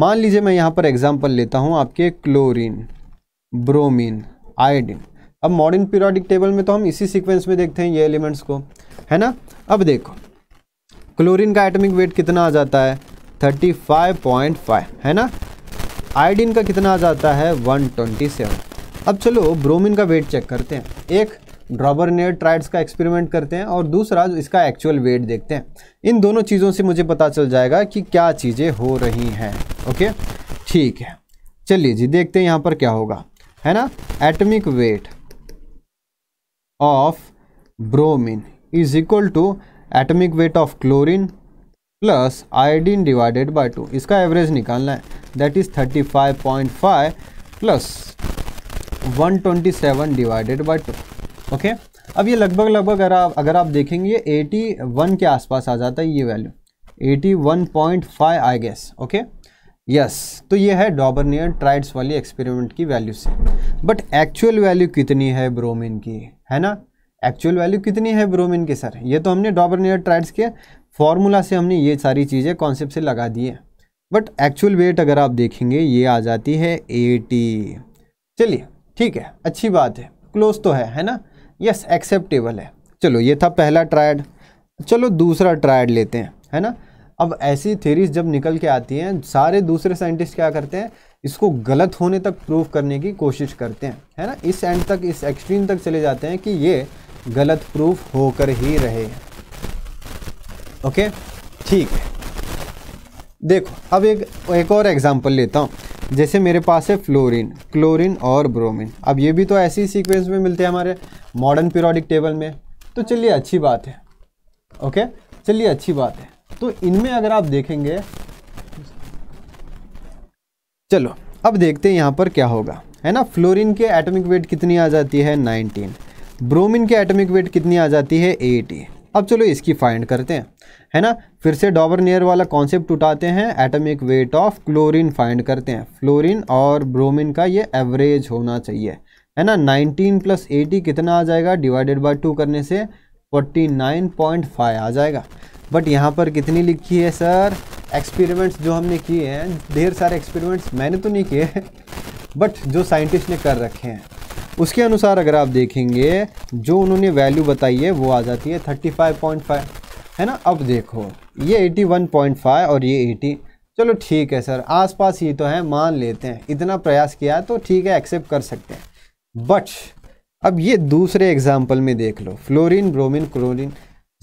मान लीजिए मैं यहाँ पर एग्जाम्पल लेता हूँ आपके क्लोरीन ब्रोमीन आयोडीन अब मॉडर्न पीरियोडिक टेबल में तो हम इसी सीक्वेंस में देखते हैं ये एलिमेंट्स को है ना अब देखो क्लोरीन का एटमिक वेट कितना आ जाता है 35.5 है ना आयोडीन का कितना आ जाता है 127 अब चलो ब्रोमीन का वेट चेक करते हैं एक ड्रॉबर ट्राइड्स का एक्सपेरिमेंट करते हैं और दूसरा इसका एक्चुअल वेट देखते हैं इन दोनों चीज़ों से मुझे पता चल जाएगा कि क्या चीज़ें हो रही हैं ओके ठीक है चलिए जी देखते हैं यहाँ पर क्या होगा है ना atomic weight of bromine is equal to atomic weight of chlorine plus iodine divided by two इसका एवरेज निकालना है that is thirty five point five plus one twenty seven divided by two okay अब ये लगभग लगभग अगर आप अगर आप देखेंगे एटी वन के आसपास आ जाता है ये value eighty one point five I guess okay yes तो ये है डॉबरनियर ट्राइड्स वाली एक्सपेरिमेंट की वैल्यू से बट एक्चुअल वैल्यू कितनी है ब्रोमीन की है ना एक्चुअल वैल्यू कितनी है ब्रोमिन की सर ये तो हमने डॉबरनियर ट्राइड्स के फॉर्मूला से हमने ये सारी चीज़ें कॉन्सेप्ट से लगा दी है बट एक्चुअल वेट अगर आप देखेंगे ये आ जाती है एटी चलिए ठीक है अच्छी बात है क्लोज तो है है ना यस एक्सेप्टेबल है चलो ये था पहला ट्रायड चलो दूसरा ट्रायड लेते हैं है ना अब ऐसी थेरीज जब निकल के आती हैं सारे दूसरे साइंटिस्ट क्या करते हैं इसको गलत होने तक प्रूव करने की कोशिश करते हैं है ना इस एंड तक इस एक्सट्रीम तक चले जाते हैं कि ये गलत प्रूफ होकर ही रहे ओके ठीक है देखो अब एक एक और एग्जांपल लेता हूँ जैसे मेरे पास है फ्लोरीन क्लोरीन और ब्रोमीन अब ये भी तो ऐसी सीक्वेंस में मिलते हैं हमारे मॉडर्न पीरियोडिक टेबल में तो चलिए अच्छी बात है ओके चलिए अच्छी बात है तो इनमें अगर आप देखेंगे चलो अब देखते हैं यहाँ पर क्या होगा है ना फ्लोरीन के एटॉमिक वेट कितनी आ जाती है ब्रोमिन की एटॉमिक वेट कितनी आ जाती है एटी अब चलो इसकी फाइंड करते हैं है ना फिर से डॉबर नियर वाला कॉन्सेप्ट उठाते हैं atomic weight of chlorine find करते हैं फ्लोरीन और ब्रोमीन का ये एवरेज होना चाहिए है ना 19 प्लस एटी कितना आ जाएगा डिवाइडेड बाय टू करने से 49.5 आ जाएगा बट यहाँ पर कितनी लिखी है सर एक्सपेरिमेंट्स जो हमने किए हैं ढेर सारे एक्सपेरिमेंट्स मैंने तो नहीं किए (laughs) बट जो साइंटिस्ट ने कर रखे हैं उसके अनुसार अगर आप देखेंगे जो उन्होंने वैल्यू बताई है वो आ जाती है थर्टी फाइव पॉइंट फाइव है ना अब देखो ये एटी वन पॉइंट फाइव और ये एटी चलो ठीक है सर आसपास ही तो है मान लेते हैं इतना प्रयास किया है तो ठीक है एक्सेप्ट कर सकते हैं बट अब ये दूसरे एग्जाम्पल में देख लो fluorine bromine chlorine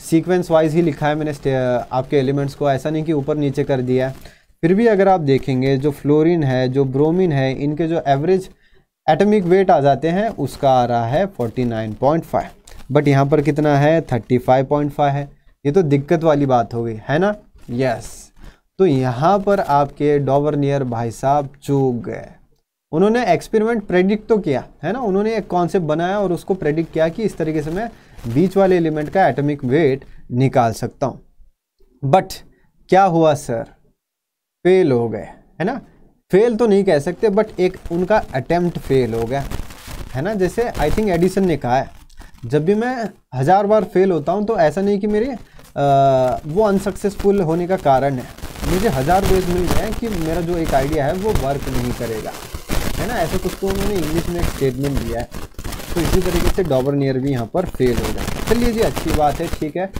sequence wise ही लिखा है मैंने आपके एलिमेंट्स को ऐसा नहीं कि ऊपर नीचे कर दिया है फिर भी अगर आप देखेंगे जो फ्लोरिन है जो ब्रोमिन है इनके जो एवरेज एटॉमिक वेट आ जाते हैं उसका आ रहा है 49.5 बट यहाँ पर कितना है 35.5 है ये तो दिक्कत वाली बात हो गई है ना यस तो यहाँ पर आपके डॉवर्नियर भाई साहब चूक गए उन्होंने एक्सपेरिमेंट प्रेडिक्ट तो किया है ना उन्होंने एक कॉन्सेप्ट बनाया और उसको प्रेडिक्ट किया कि इस तरीके से मैं बीच वाले एलिमेंट का एटॉमिक वेट निकाल सकता हूँ बट क्या हुआ सर फेल हो गए है ना फेल तो नहीं कह सकते बट एक उनका अटैम्प्ट फेल हो गया है ना जैसे आई थिंक एडिसन ने कहा है जब भी मैं हज़ार बार फेल होता हूँ तो ऐसा नहीं कि मेरे वो अनसक्सेसफुल होने का कारण है मुझे हज़ार वेज मिल जाए हैं कि मेरा जो एक आइडिया है वो वर्क नहीं करेगा है ना ऐसा कुछ तो उन्होंने इंग्लिश में एक स्टेटमेंट दिया है तो इसी तरीके से डॉबर नियर भी यहाँ पर फेल हो जाए चलिए जी अच्छी बात है ठीक है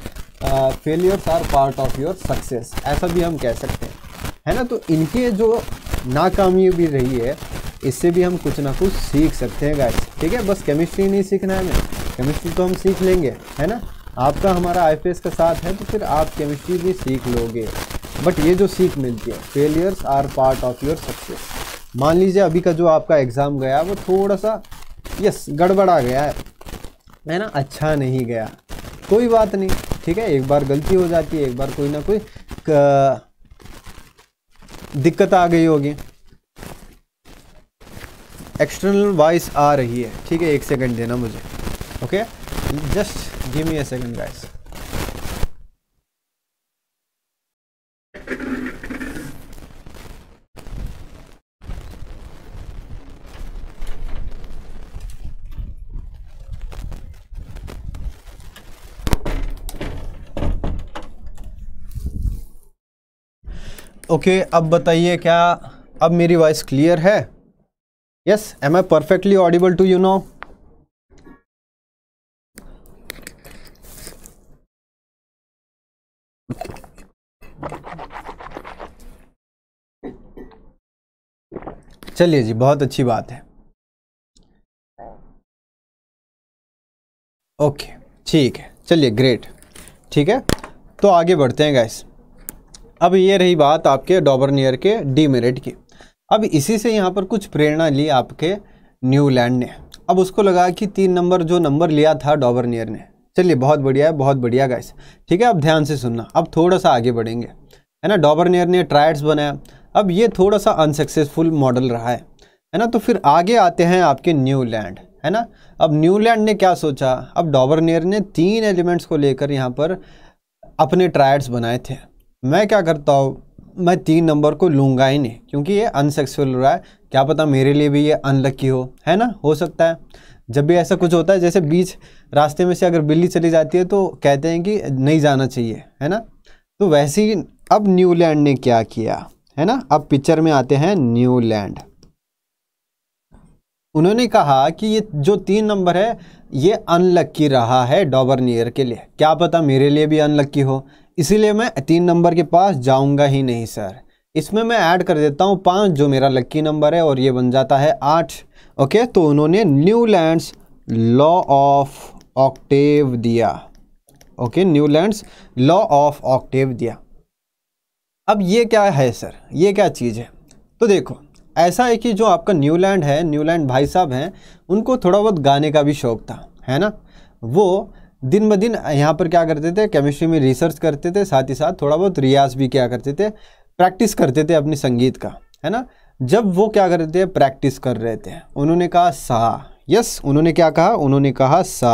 failures are part of your success ऐसा भी हम कह सकते हैं है ना तो इनके जो नाकामी भी रही है इससे भी हम कुछ ना कुछ सीख सकते हैं गाइस ठीक है बस केमिस्ट्री नहीं सीखना है हमें केमिस्ट्री तो हम सीख लेंगे है ना आपका हमारा आई का साथ है तो फिर आप केमिस्ट्री भी सीख लोगे बट ये जो सीख मिलती है failures are part of your success मान लीजिए अभी का जो आपका एग्ज़ाम गया वो थोड़ा सा यस गड़बड़ा गया है है ना अच्छा नहीं गया कोई बात नहीं ठीक है एक बार गलती हो जाती है एक बार कोई ना कोई दिक्कत आ गई होगी एक्सटर्नल वॉइस आ रही है ठीक है एक सेकंड देना मुझे okay just give me a second guys okay अब बताइए क्या अब मेरी वॉइस क्लियर है yes am I perfectly audible to you no चलिए जी बहुत अच्छी बात है ओके ठीक है चलिए ग्रेट ठीक है तो आगे बढ़ते हैं गाइस अब ये रही बात आपके डॉबरनियर के डीमेरिट की अब इसी से यहाँ पर कुछ प्रेरणा ली आपके न्यूलैंड ने अब उसको लगा कि तीन नंबर जो नंबर लिया था डॉबरनियर ने चलिए बहुत बढ़िया है बहुत बढ़िया गाइस ठीक है अब ध्यान से सुनना अब थोड़ा सा आगे बढ़ेंगे है ना डॉबरनियर ने ट्रायड्स बनाया अब ये थोड़ा सा अनसक्सेसफुल मॉडल रहा है है ना तो फिर आगे आते हैं आपके न्यूलैंड है ना अब न्यूलैंड ने क्या सोचा अब डॉबरनियर ने तीन एलिमेंट्स को लेकर यहाँ पर अपने ट्रायड्स बनाए थे मैं क्या करता हूँ मैं तीन नंबर को लूँगा ही नहीं क्योंकि ये अनसक्सेसफुल हो रहा है क्या पता मेरे लिए भी ये अनलक्की हो है ना हो सकता है जब भी ऐसा कुछ होता है जैसे बीच रास्ते में से अगर बिल्ली चली जाती है तो कहते हैं कि नहीं जाना चाहिए है ना तो वैसे ही अब न्यूलैंड ने क्या किया है ना अब पिक्चर में आते हैं न्यूलैंड उन्होंने कहा कि ये जो तीन नंबर है ये अनलक्की रहा है डॉबरनियर के लिए क्या पता मेरे लिए भी अनलक्की हो इसीलिए मैं तीन नंबर के पास जाऊंगा ही नहीं सर इसमें मैं ऐड कर देता हूँ पाँच जो मेरा लक्की नंबर है और ये बन जाता है आठ ओके तो उन्होंने लैंड्स लॉ ऑफ ऑक्टेव दिया okay lands law of octave दिया अब ये क्या है सर ये क्या चीज़ है तो देखो ऐसा है कि जो आपका न्यूलैंड है न्यूलैंड भाई साहब हैं उनको थोड़ा बहुत गाने का भी शौक था है ना वो दिन ब दिन यहाँ पर क्या करते थे केमिस्ट्री में रिसर्च करते थे साथ ही साथ थोड़ा बहुत रियाज भी क्या करते थे प्रैक्टिस करते थे अपने संगीत का है ना जब वो क्या करते थे प्रैक्टिस कर रहे थे उन्होंने कहा सा यस उन्होंने क्या कहा उन्होंने कहा सा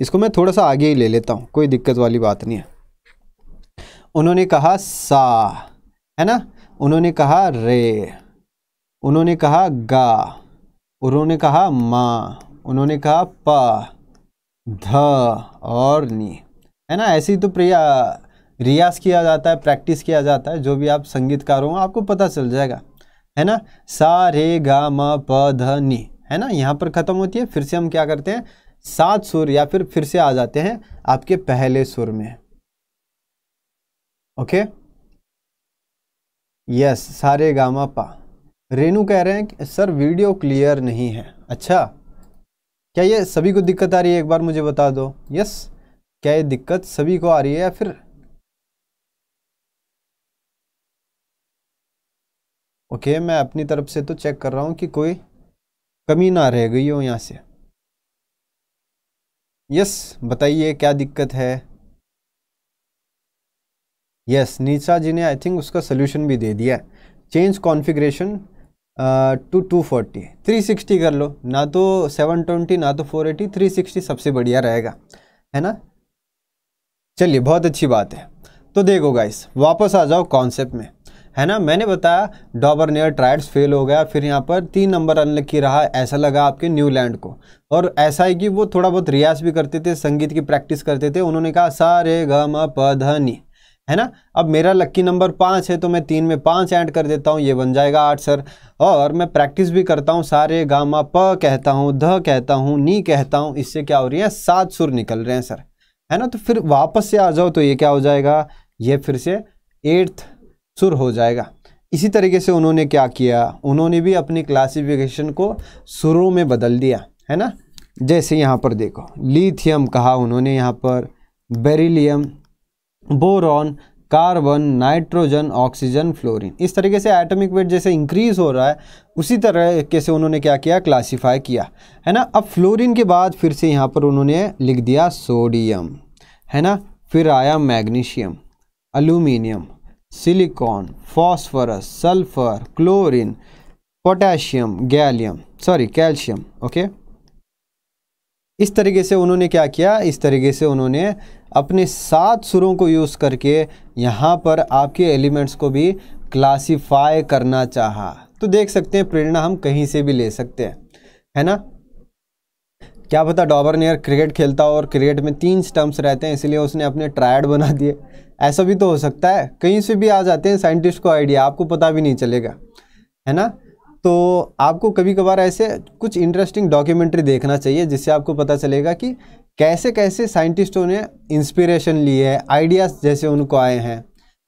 इसको मैं थोड़ा सा आगे ही ले लेता हूँ कोई दिक्कत वाली बात नहीं है उन्होंने कहा सा है ना उन्होंने कहा रे उन्होंने कहा गा उन्होंने कहा माँ उन्होंने कहा पा ध और नी है ना ऐसे ही तो प्रिया रियाज किया जाता है प्रैक्टिस किया जाता है जो भी आप संगीतकार हो आपको पता चल जाएगा है ना सा रे गा म प ध नी है ना यहाँ पर ख़त्म होती है फिर से हम क्या करते हैं सात सुर या फिर फिर से आ जाते हैं आपके पहले सुर में ओके यस सारे गामा पा रेनू कह रहे हैं कि सर वीडियो क्लियर नहीं है अच्छा क्या ये सभी को दिक्कत आ रही है एक बार मुझे बता दो यस क्या ये दिक्कत सभी को आ रही है या फिर ओके okay, मैं अपनी तरफ से तो चेक कर रहा हूँ कि कोई कमी ना रह गई हो यहाँ से यस बताइए क्या दिक्कत है यस नीचा जी ने आई थिंक उसका सोल्यूशन भी दे दिया change configuration to two forty three sixty कर लो ना तो सेवन ट्वेंटी ना तो फोर एटी थ्री सिक्सटी सबसे बढ़िया रहेगा है ना चलिए बहुत अच्छी बात है तो देखो गाइस वापस आ जाओ कॉन्सेप्ट में है ना मैंने बताया डॉबर नियर ट्राइड्स फेल हो गया फिर यहाँ पर तीन नंबर अनलकी रहा ऐसा लगा आपके न्यूलैंड को और ऐसा है कि वो थोड़ा बहुत रियाज भी करते थे संगीत की प्रैक्टिस करते थे उन्होंने कहा सारे ग पधनी प है ना अब मेरा लक्की नंबर पाँच है तो मैं तीन में पाँच ऐड कर देता हूँ ये बन जाएगा आठ सर और मैं प्रैक्टिस भी करता हूँ सारे गामा प कहता हूँ ध कहता हूँ नी कहता हूँ इससे क्या हो रही है सात सुर निकल रहे हैं सर है ना तो फिर वापस से आ जाओ तो ये क्या हो जाएगा ये फिर से एट्थ सुर हो जाएगा इसी तरीके से उन्होंने क्या किया उन्होंने भी अपनी क्लासीफिकेशन को सुरों में बदल दिया है ना जैसे यहाँ पर देखो लीथियम कहा उन्होंने यहाँ पर beryllium boron carbon nitrogen oxygen fluorine इस तरीके से एटॉमिक वेट जैसे इंक्रीज़ हो रहा है उसी तरह कैसे उन्होंने क्या किया क्लासीफाई किया है ना अब फ्लोरीन के बाद फिर से यहाँ पर उन्होंने लिख दिया सोडियम है ना फिर आया magnesium aluminium silicon phosphorus sulphur chlorine potassium gallium sorry calcium okay इस तरीके से उन्होंने क्या किया इस तरीके से उन्होंने अपने सात सुरों को यूज़ करके यहाँ पर आपके एलिमेंट्स को भी क्लासीफाई करना चाहा तो देख सकते हैं प्रेरणा हम कहीं से भी ले सकते हैं है ना क्या पता डॉबर नेयर क्रिकेट खेलता हो और क्रिकेट में तीन स्टम्प्स रहते हैं इसलिए उसने अपने ट्रायड बना दिए ऐसा भी तो हो सकता है कहीं से भी आ जाते हैं साइंटिस्ट को आइडिया आपको पता भी नहीं चलेगा है ना तो आपको कभी कभार ऐसे कुछ इंटरेस्टिंग डॉक्यूमेंट्री देखना चाहिए जिससे आपको पता चलेगा कि कैसे कैसे साइंटिस्टों ने इंस्पिरेशन ली है आइडियाज़ जैसे उनको आए हैं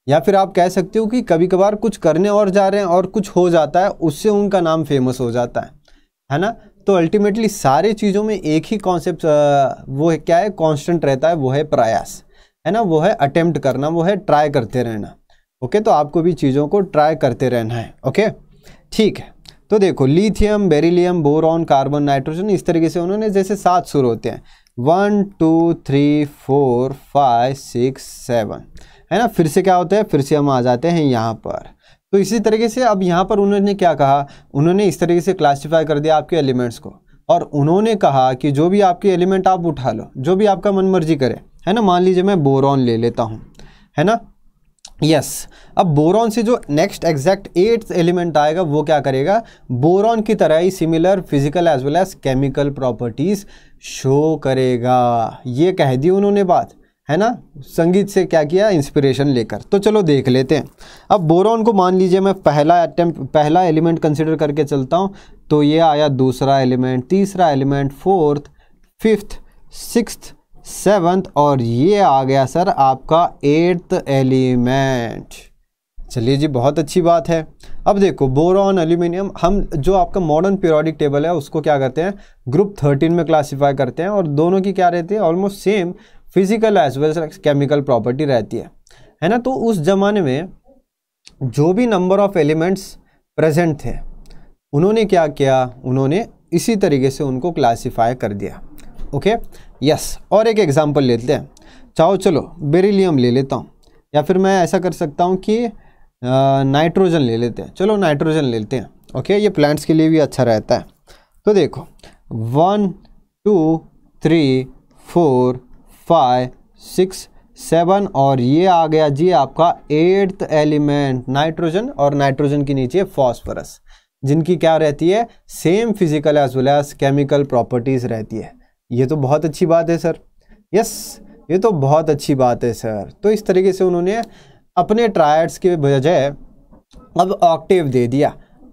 या फिर आप कह सकते हो कि कभी कभार कुछ करने और जा रहे हैं और कुछ हो जाता है उससे उनका नाम फेमस हो जाता है है ना तो अल्टीमेटली सारे चीज़ों में एक ही कॉन्सेप्ट वो है क्या है कॉन्स्टेंट रहता है वो है प्रयास है ना वो है अटेम्प्ट करना वो है ट्राई करते रहना ओके तो आपको भी चीज़ों को ट्राई करते रहना है ओके ठीक है तो देखो lithium beryllium boron carbon nitrogen इस तरीके से उन्होंने जैसे सात सुर होते हैं one two three four five six seven है ना फिर से क्या होता है फिर से हम आ जाते हैं यहाँ पर तो इसी तरीके से अब यहाँ पर उन्होंने क्या कहा उन्होंने इस तरीके से क्लासिफाई कर दिया आपके एलिमेंट्स को और उन्होंने कहा कि जो भी आपके एलिमेंट आप उठा लो जो भी आपका मन मर्जी करे है ना मान लीजिए मैं बोरॉन ले लेता हूँ है ना यस yes. अब बोरॉन से जो नेक्स्ट एग्जैक्ट एट्थ एलिमेंट आएगा वो क्या करेगा बोरॉन की तरह ही similar physical as well as chemical properties show करेगा ये कह दी उन्होंने बात है ना संगीत से क्या किया इंस्पिरेशन लेकर तो चलो देख लेते हैं अब बोरॉन को मान लीजिए मैं पहला अटैम्प पहला एलिमेंट कंसिडर करके चलता हूँ तो ये आया दूसरा एलिमेंट तीसरा element fourth fifth sixth seventh और ये आ गया सर आपका एट्थ एलिमेंट चलिए जी बहुत अच्छी बात है अब देखो बोरॉन एल्यूमिनियम हम जो आपका मॉडर्न पीरियोडिक टेबल है उसको क्या करते हैं ग्रुप थर्टीन में क्लासीफाई करते हैं और दोनों की क्या रहती है almost same physical as well chemical property रहती है है ना तो उस ज़माने में जो भी नंबर ऑफ एलिमेंट्स प्रेजेंट थे उन्होंने क्या किया उन्होंने इसी तरीके से उनको क्लासीफाई कर दिया ओके यस और एक एग्ज़ाम्पल लेते हैं चाहो चलो बेरिलियम ले लेता हूँ या फिर मैं ऐसा कर सकता हूँ कि नाइट्रोजन ले लेते हैं चलो नाइट्रोजन ले लेते हैं ओके ये प्लांट्स के लिए भी अच्छा रहता है तो देखो one two three four five six seven और ये आ गया जी आपका एट्थ एलिमेंट नाइट्रोजन और नाइट्रोजन के नीचे फॉस्फरस जिनकी क्या रहती है same physical as well as chemical properties रहती है ये तो बहुत अच्छी बात है सर यस ये तो बहुत अच्छी बात है सर तो इस तरीके से उन्होंने अपने ट्रायड्स के बजाय अब ऑक्टेव दे दिया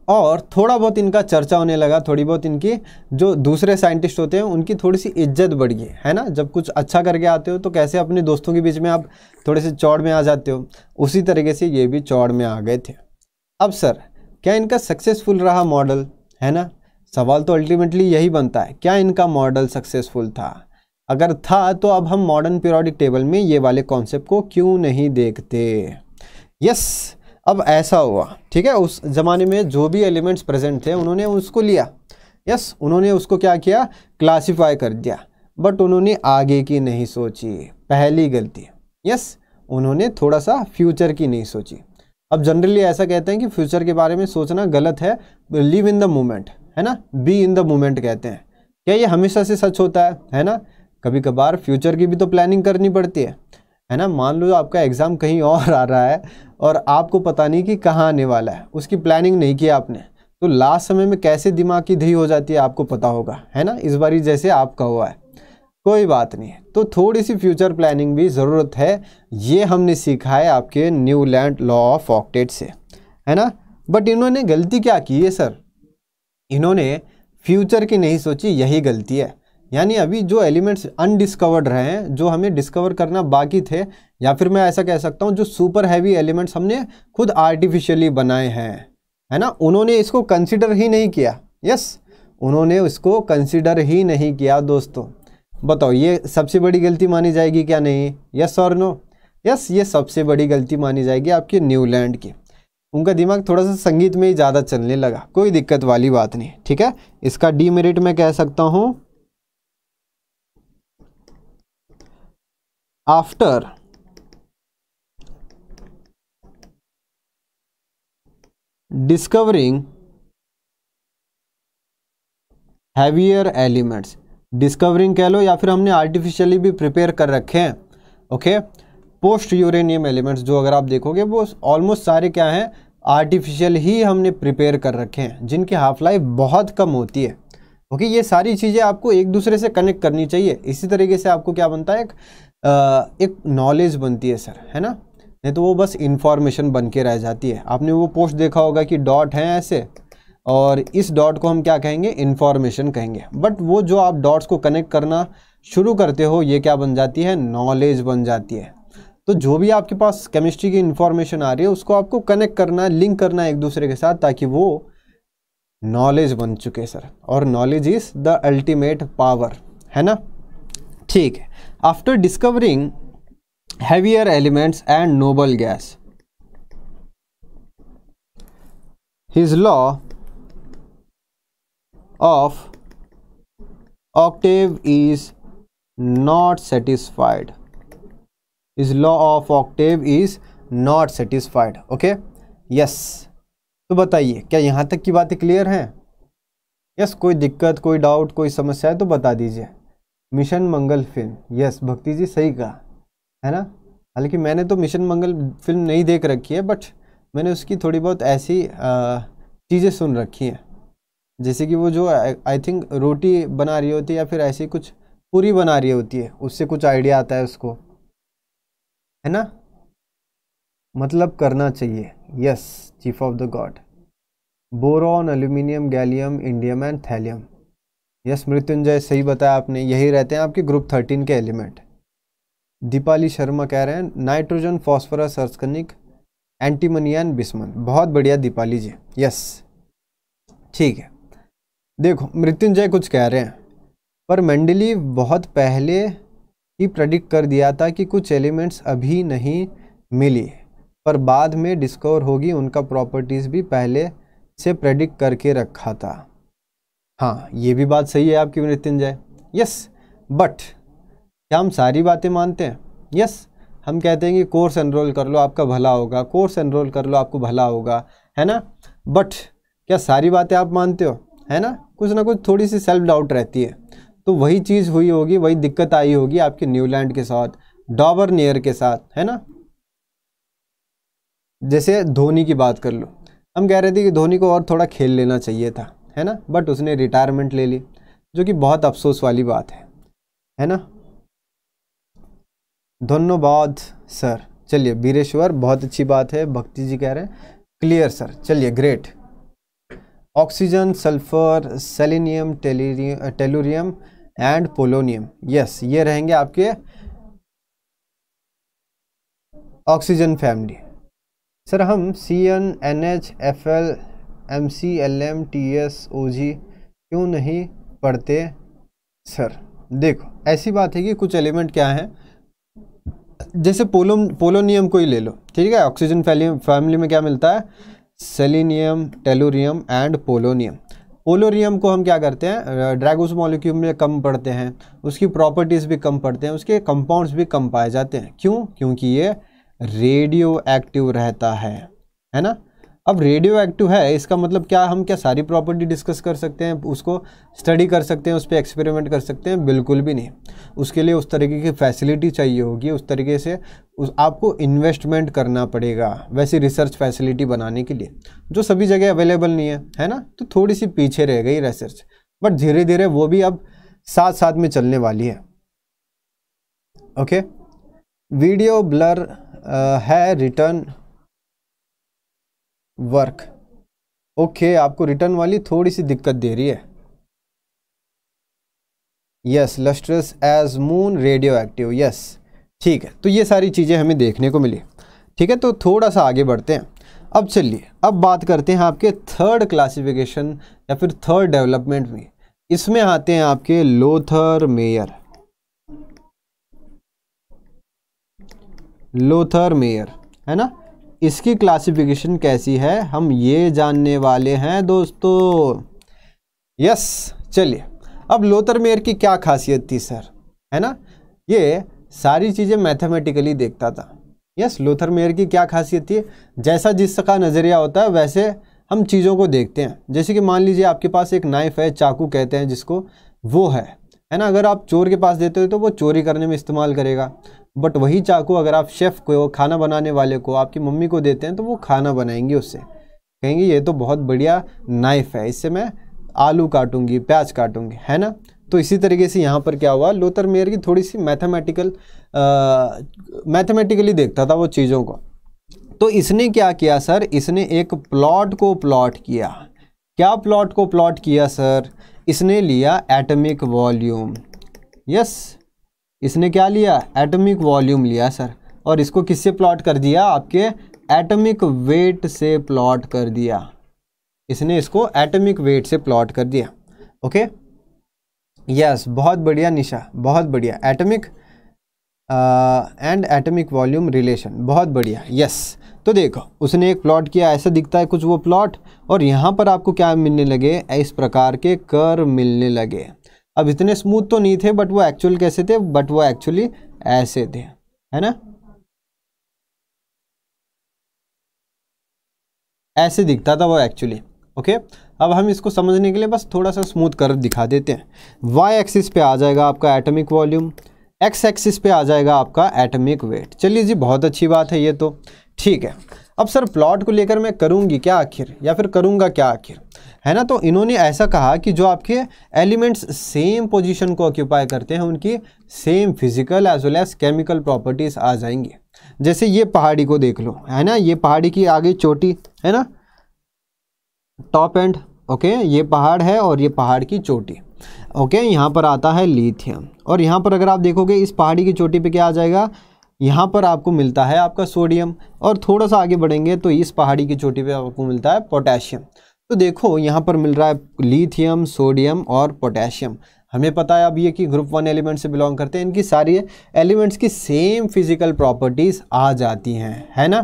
और थोड़ा बहुत इनका चर्चा होने लगा थोड़ी बहुत इनकी जो दूसरे साइंटिस्ट होते हैं उनकी थोड़ी सी इज्जत बढ़ गई है ना जब कुछ अच्छा करके आते हो तो कैसे अपने दोस्तों के बीच में आप थोड़े से चौड़ में आ जाते हो उसी तरीके से ये भी चौड़ में आ गए थे अब सर क्या इनका सक्सेसफुल रहा मॉडल है ना सवाल तो अल्टीमेटली यही बनता है क्या इनका मॉडल सक्सेसफुल था अगर था तो अब हम मॉडर्न पीरियोडिक टेबल में ये वाले कॉन्सेप्ट को क्यों नहीं देखते यस अब ऐसा हुआ ठीक है उस ज़माने में जो भी एलिमेंट्स प्रेजेंट थे उन्होंने उसको लिया यस उन्होंने उसको क्या किया क्लासीफाई कर दिया बट उन्होंने आगे की नहीं सोची पहली गलती यस उन्होंने थोड़ा सा फ्यूचर की नहीं सोची अब जनरली ऐसा कहते हैं कि फ्यूचर के बारे में सोचना गलत है लिव इन द मोमेंट है ना बी इन द मोमेंट कहते हैं क्या ये हमेशा से सच होता है है ना कभी कभार फ्यूचर की भी तो प्लानिंग करनी पड़ती है है ना मान लो आपका एग्ज़ाम कहीं और आ रहा है और आपको पता नहीं कि कहाँ आने वाला है उसकी प्लानिंग नहीं की आपने तो लास्ट समय में कैसे दिमाग की धई हो जाती है आपको पता होगा है ना इस बारी जैसे आपका हुआ है कोई बात नहीं तो थोड़ी सी फ्यूचर प्लानिंग भी ज़रूरत है ये हमने सीखा है आपके न्यूलैंड लॉ ऑफ ऑक्टेट से है ना बट इन्होंने गलती क्या की है सर इन्होंने फ्यूचर की नहीं सोची यही गलती है यानी अभी जो एलिमेंट्स अनडिस्कवर्ड रहे हैं जो हमें डिस्कवर करना बाकी थे या फिर मैं ऐसा कह सकता हूँ जो सुपर हैवी एलिमेंट्स हमने खुद आर्टिफिशियली बनाए हैं है ना उन्होंने इसको कंसिडर ही नहीं किया यस उन्होंने इसको कंसिडर ही नहीं किया दोस्तों बताओ ये सबसे बड़ी गलती मानी जाएगी क्या नहीं यस और नो यस ये सबसे बड़ी गलती मानी जाएगी आपकी न्यूलैंड की उनका दिमाग थोड़ा सा संगीत में ही ज़्यादा चलने लगा कोई दिक्कत वाली बात नहीं ठीक है इसका डीमेरिट मैं कह सकता हूँ after discovering heavier elements discovering कह लो या फिर हमने आर्टिफिशियली भी प्रिपेयर कर रखे हैं ओके पोस्ट यूरेनियम एलिमेंट्स जो अगर आप देखोगे वो ऑलमोस्ट सारे क्या हैं आर्टिफिशियल ही हमने प्रिपेयर कर रखे हैं जिनकी हाफ लाइफ बहुत कम होती है ओके ये सारी चीज़ें आपको एक दूसरे से कनेक्ट करनी चाहिए इसी तरीके से आपको क्या बनता है एक एक नॉलेज बनती है सर है ना नहीं तो वो बस इन्फॉर्मेशन बन के रह जाती है आपने वो पोस्ट देखा होगा कि डॉट हैं ऐसे और इस डॉट को हम क्या कहेंगे इन्फॉर्मेशन कहेंगे बट वो जो आप डॉट्स को कनेक्ट करना शुरू करते हो ये क्या बन जाती है नॉलेज बन जाती है तो जो भी आपके पास केमिस्ट्री की इन्फॉर्मेशन आ रही है उसको आपको कनेक्ट करना है लिंक करना है एक दूसरे के साथ ताकि वो नॉलेज बन चुके सर और knowledge is the ultimate power है ना ठीक है after discovering heavier elements and noble gas. His law of octave is not satisfied. His law of octave is not satisfied. Okay? Yes. तो बताइए क्या यहाँ तक की बातें क्लियर हैं यस yes, कोई दिक्कत कोई डाउट कोई समस्या है तो बता दीजिए मिशन मंगल फिल्म यस भक्ति जी सही कहा है ना हालांकि मैंने तो मिशन मंगल फिल्म नहीं देख रखी है बट मैंने उसकी थोड़ी बहुत ऐसी चीज़ें सुन रखी हैं जैसे कि वो जो आई थिंक रोटी बना रही होती है या फिर ऐसी कुछ पूरी बना रही होती है उससे कुछ आइडिया आता है उसको है ना मतलब करना चाहिए yes chief of the god boron aluminium gallium indium and thallium yes Mrityunjay सही बताया आपने यही रहते हैं आपके ग्रुप थर्टीन के एलिमेंट दीपाली शर्मा कह रहे हैं नाइट्रोजन फॉस्फोरस अर्सकनिक एंटीमनियन बिस्मन बहुत बढ़िया दीपाली जी यस ठीक है देखो मृत्युंजय कुछ कह रहे हैं पर मंडली बहुत पहले ही प्रडिक्ट कर दिया था कि कुछ एलिमेंट्स अभी नहीं मिली पर बाद में डिस्कवर होगी उनका प्रॉपर्टीज़ भी पहले से प्रडिक्ट करके रखा था हाँ ये भी बात सही है आपकी मृत्युंजय यस बट क्या हम सारी बातें मानते हैं यस हम कहते हैं कि कोर्स एनरोल कर लो आपका भला होगा कोर्स एनरोल कर लो आपको भला होगा है ना बट क्या सारी बातें आप मानते हो है ना कुछ ना कुछ थोड़ी सी सेल्फ डाउट रहती है तो वही चीज़ हुई होगी वही दिक्कत आई होगी आपके न्यूलैंड के साथ डॉबर नियर के साथ है ना जैसे धोनी की बात कर लो हम कह रहे थे कि धोनी को और थोड़ा खेल लेना चाहिए था है ना बट उसने रिटायरमेंट ले ली जो कि बहुत अफसोस वाली बात है है ना धन्यवाद सर चलिए बीरेश्वर बहुत अच्छी बात है भक्ति जी कह रहे हैं क्लियर सर चलिए great oxygen sulphur selenium tellurium and polonium yes ये रहेंगे आपके ऑक्सीजन फैमिली सर हम C N N H F L M C L M T S O G क्यों नहीं पढ़ते सर देखो ऐसी बात है कि कुछ एलिमेंट क्या हैं जैसे पोलो पोलोनियम को ही ले लो ठीक है ऑक्सीजन फैमिली में क्या मिलता है selenium tellurium and polonium polonium को हम क्या करते हैं ड्रैगोस मॉलिक्यूल में कम पड़ते हैं उसकी प्रॉपर्टीज़ भी कम पड़ते हैं उसके कंपाउंड्स भी कम पाए जाते हैं क्यों क्योंकि ये रेडियो एक्टिव रहता है है ना अब रेडियो एक्टिव है इसका मतलब क्या हम क्या सारी प्रॉपर्टी डिस्कस कर सकते हैं उसको स्टडी कर सकते हैं उस पर एक्सपेरिमेंट कर सकते हैं बिल्कुल भी नहीं उसके लिए उस तरीके की फैसिलिटी चाहिए होगी उस तरीके से उस आपको इन्वेस्टमेंट करना पड़ेगा वैसी रिसर्च फैसिलिटी बनाने के लिए जो सभी जगह अवेलेबल नहीं है है ना तो थोड़ी सी पीछे रह गई रिसर्च बट धीरे धीरे वो भी अब साथ साथ में चलने वाली है ओके वीडियो ब्लर है रिटर्न वर्क ओके आपको रिटर्न वाली थोड़ी सी दिक्कत दे रही है yes lustrous as moon radioactive yes ठीक है तो ये सारी चीज़ें हमें देखने को मिली ठीक है तो थोड़ा सा आगे बढ़ते हैं अब चलिए अब बात करते हैं आपके थर्ड क्लासिफिकेशन या फिर थर्ड डेवलपमेंट में इसमें आते हैं आपके लोथर मेयर लोथर मेयर है ना इसकी क्लासिफिकेशन कैसी है हम ये जानने वाले हैं दोस्तों यस चलिए अब मेयर की क्या खासियत थी सर है ना ये सारी चीज़ें मैथमेटिकली देखता था यस लोथरमेयर की क्या खासियत थी जैसा जिसका नज़रिया होता है वैसे हम चीज़ों को देखते हैं जैसे कि मान लीजिए आपके पास एक नाइफ़ है चाकू कहते हैं जिसको वो है है ना अगर आप चोर के पास देते हो तो वो चोरी करने में इस्तेमाल करेगा बट वही चाकू अगर आप शेफ़ को खाना बनाने वाले को आपकी मम्मी को देते हैं तो वो खाना बनाएंगी उससे कहेंगे ये तो बहुत बढ़िया नाइफ़ है इससे मैं आलू काटूंगी प्याज काटूंगी है ना तो इसी तरीके से यहाँ पर क्या हुआ लोथर मेयर की थोड़ी सी मैथमेटिकल मैथमेटिकली देखता था वो चीज़ों को तो इसने क्या किया सर इसने एक प्लॉट को प्लॉट किया क्या प्लॉट को प्लॉट किया सर इसने लिया एटमिक वॉल्यूम यस इसने क्या लिया एटमिक वॉल्यूम लिया सर और इसको किससे प्लॉट कर दिया आपके एटमिक वेट से प्लॉट कर दिया इसने इसको एटमिक वेट से प्लॉट कर दिया ओके यस बहुत बढ़िया निशा बहुत बढ़िया atomic and atomic volume relation बहुत बढ़िया यस तो देखो उसने एक प्लॉट किया ऐसा दिखता है कुछ वो प्लॉट और यहाँ पर आपको क्या मिलने लगे इस प्रकार के कर मिलने लगे अब इतने स्मूथ तो नहीं थे बट वो एक्चुअल कैसे थे बट वो एक्चुअली ऐसे थे है ना ऐसे दिखता था वो एक्चुअली ओके अब हम इसको समझने के लिए बस थोड़ा सा स्मूथ कर दिखा देते हैं वाई एक्सिस पे आ जाएगा आपका एटॉमिक वॉल्यूम एक्स एक्सिस पे आ जाएगा आपका एटॉमिक वेट चलिए जी बहुत अच्छी बात है ये तो ठीक है अब सर प्लॉट को लेकर मैं करूँगी क्या आखिर या फिर करूँगा क्या आखिर है ना तो इन्होंने ऐसा कहा कि जो आपके एलिमेंट्स सेम पोजीशन को ऑक्यूपाई करते हैं उनकी same physical as well as chemical properties आ जाएंगी जैसे ये पहाड़ी को देख लो है ना ये पहाड़ी की आगे चोटी है ना टॉप एंड ओके ये पहाड़ है और ये पहाड़ की चोटी ओके यहाँ पर आता है लिथियम और यहाँ पर अगर आप देखोगे इस पहाड़ी की चोटी पर क्या आ जाएगा यहाँ पर आपको मिलता है आपका सोडियम और थोड़ा सा आगे बढ़ेंगे तो इस पहाड़ी की चोटी पे आपको मिलता है पोटेशियम तो देखो यहाँ पर मिल रहा है लिथियम सोडियम और पोटेशियम हमें पता है अब ये कि ग्रुप वन एलिमेंट से बिलोंग करते हैं इनकी सारी एलिमेंट्स की सेम फिजिकल प्रॉपर्टीज़ आ जाती हैं है ना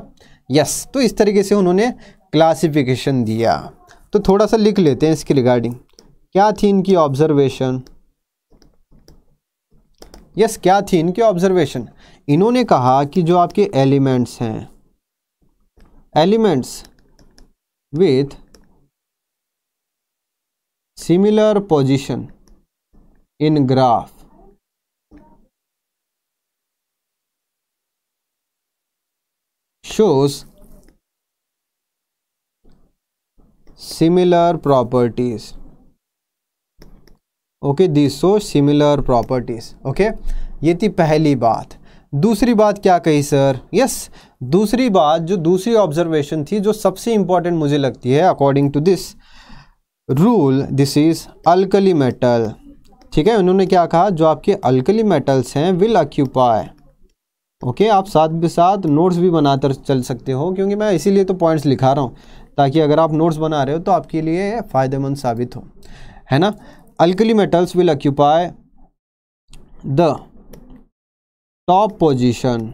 यस तो इस तरीके से उन्होंने क्लासिफिकेशन दिया तो थोड़ा सा लिख लेते हैं इसके रिगार्डिंग क्या थी इनकी ऑब्जर्वेशन यस क्या थी इनकी ऑब्जर्वेशन इन्होंने कहा कि जो आपके एलिमेंट्स हैं elements with similar position in graph shows similar properties okay this so similar properties okay ये थी पहली बात दूसरी बात क्या कही सर यस yes, दूसरी बात जो दूसरी ऑब्जर्वेशन थी जो सबसे इंपॉर्टेंट मुझे लगती है according to this rule this is alkali metal ठीक है उन्होंने क्या कहा जो आपके अल्कली मेटल्स हैं विल ऑक्यूपाई ओके आप साथ भी साथ नोट्स भी बनाकर चल सकते हो क्योंकि मैं इसीलिए तो पॉइंट्स लिखा रहा हूँ ताकि अगर आप नोट्स बना रहे हो तो आपके लिए फ़ायदेमंद साबित हो है ना alkali metals will occupy the top position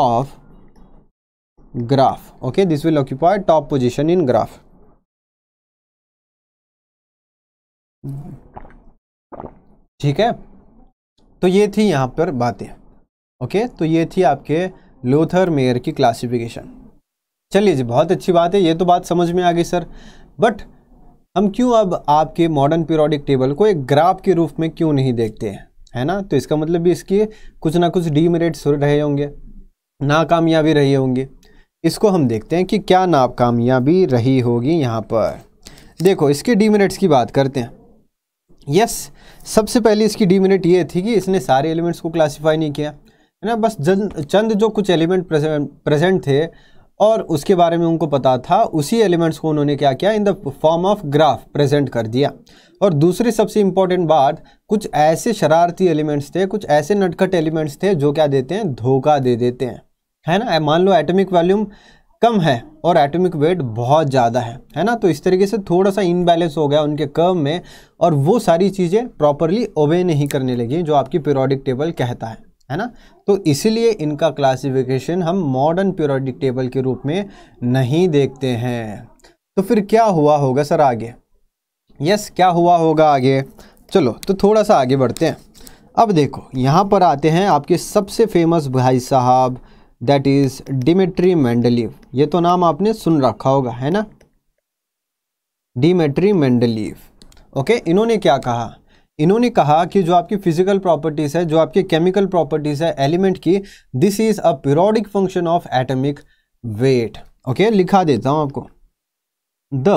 of graph okay this will occupy top position in graph ठीक है तो ये थी यहाँ पर बातें ओके तो ये थी आपके लोथर मेयर की क्लासिफिकेशन चलिए जी बहुत अच्छी बात है ये तो बात समझ में आ गई सर बट हम क्यों अब आपके मॉडर्न पीरियोडिक टेबल को एक ग्राफ के रूप में क्यों नहीं देखते हैं है ना तो इसका मतलब भी इसकी कुछ ना कुछ डीमेरिट्स रहे होंगे नाकामयाबी रही होंगी इसको हम देखते हैं कि क्या नाकामयाबी रही होगी यहाँ पर देखो इसके डीमेरिट्स की बात करते हैं यस yes, सबसे पहले इसकी डीमेरिट ये थी कि इसने सारे एलिमेंट्स को क्लासिफाई नहीं किया है ना बस जन, चंद जो कुछ एलिमेंट प्रेजेंट थे और उसके बारे में उनको पता था उसी एलिमेंट्स को उन्होंने क्या किया in the form of graph present कर दिया और दूसरी सबसे इम्पॉर्टेंट बात कुछ ऐसे शरारती एलिमेंट्स थे कुछ ऐसे नटखट एलिमेंट्स थे जो क्या देते हैं धोखा दे देते हैं है ना मान लो एटमिक वॉल्यूम कम है और एटॉमिक वेट बहुत ज़्यादा है है ना तो इस तरीके से थोड़ा सा इनबैलेंस हो गया उनके कर्व में और वो सारी चीज़ें प्रॉपरली ओबे नहीं करने लगी जो आपकी पीरियोडिक टेबल कहता है है ना तो इसीलिए इनका क्लासिफिकेशन हम मॉडर्न पीरियोडिक टेबल के रूप में नहीं देखते हैं तो फिर क्या हुआ होगा सर आगे यस क्या हुआ होगा आगे चलो तो थोड़ा सा आगे बढ़ते हैं अब देखो यहाँ पर आते हैं आपके सबसे फेमस भाई साहब दैट इज़ डिमेट्री मेंडलीव ये तो नाम आपने सुन रखा होगा है ना डिमेट्री मेंडलीव ओके इन्होंने क्या कहा इन्होंने कहा कि जो आपकी फिजिकल प्रॉपर्टीज़ है जो आपकी केमिकल प्रॉपर्टीज़ है एलिमेंट की this is a periodic function of atomic weight okay लिखा देता हूं आपको the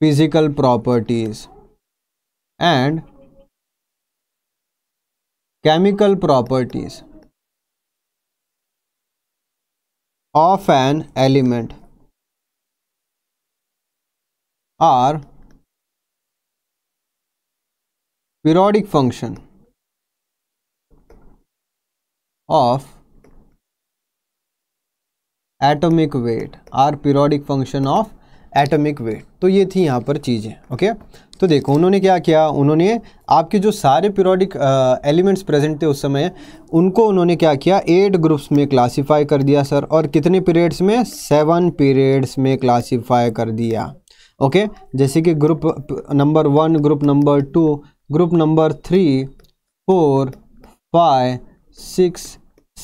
physical properties and chemical properties of an element are periodic function of atomic weight are periodic function of atomic weight तो ये थी यहाँ पर चीज़ें ओके तो देखो उन्होंने क्या किया उन्होंने आपके जो सारे पीरियोडिक एलिमेंट्स प्रेजेंट थे उस समय उनको उन्होंने क्या किया एट ग्रुप्स में क्लासिफाई कर दिया सर और कितने पीरियड्स में सेवन पीरियड्स में क्लासीफाई कर दिया ओके जैसे कि group number one group number two group number three four five six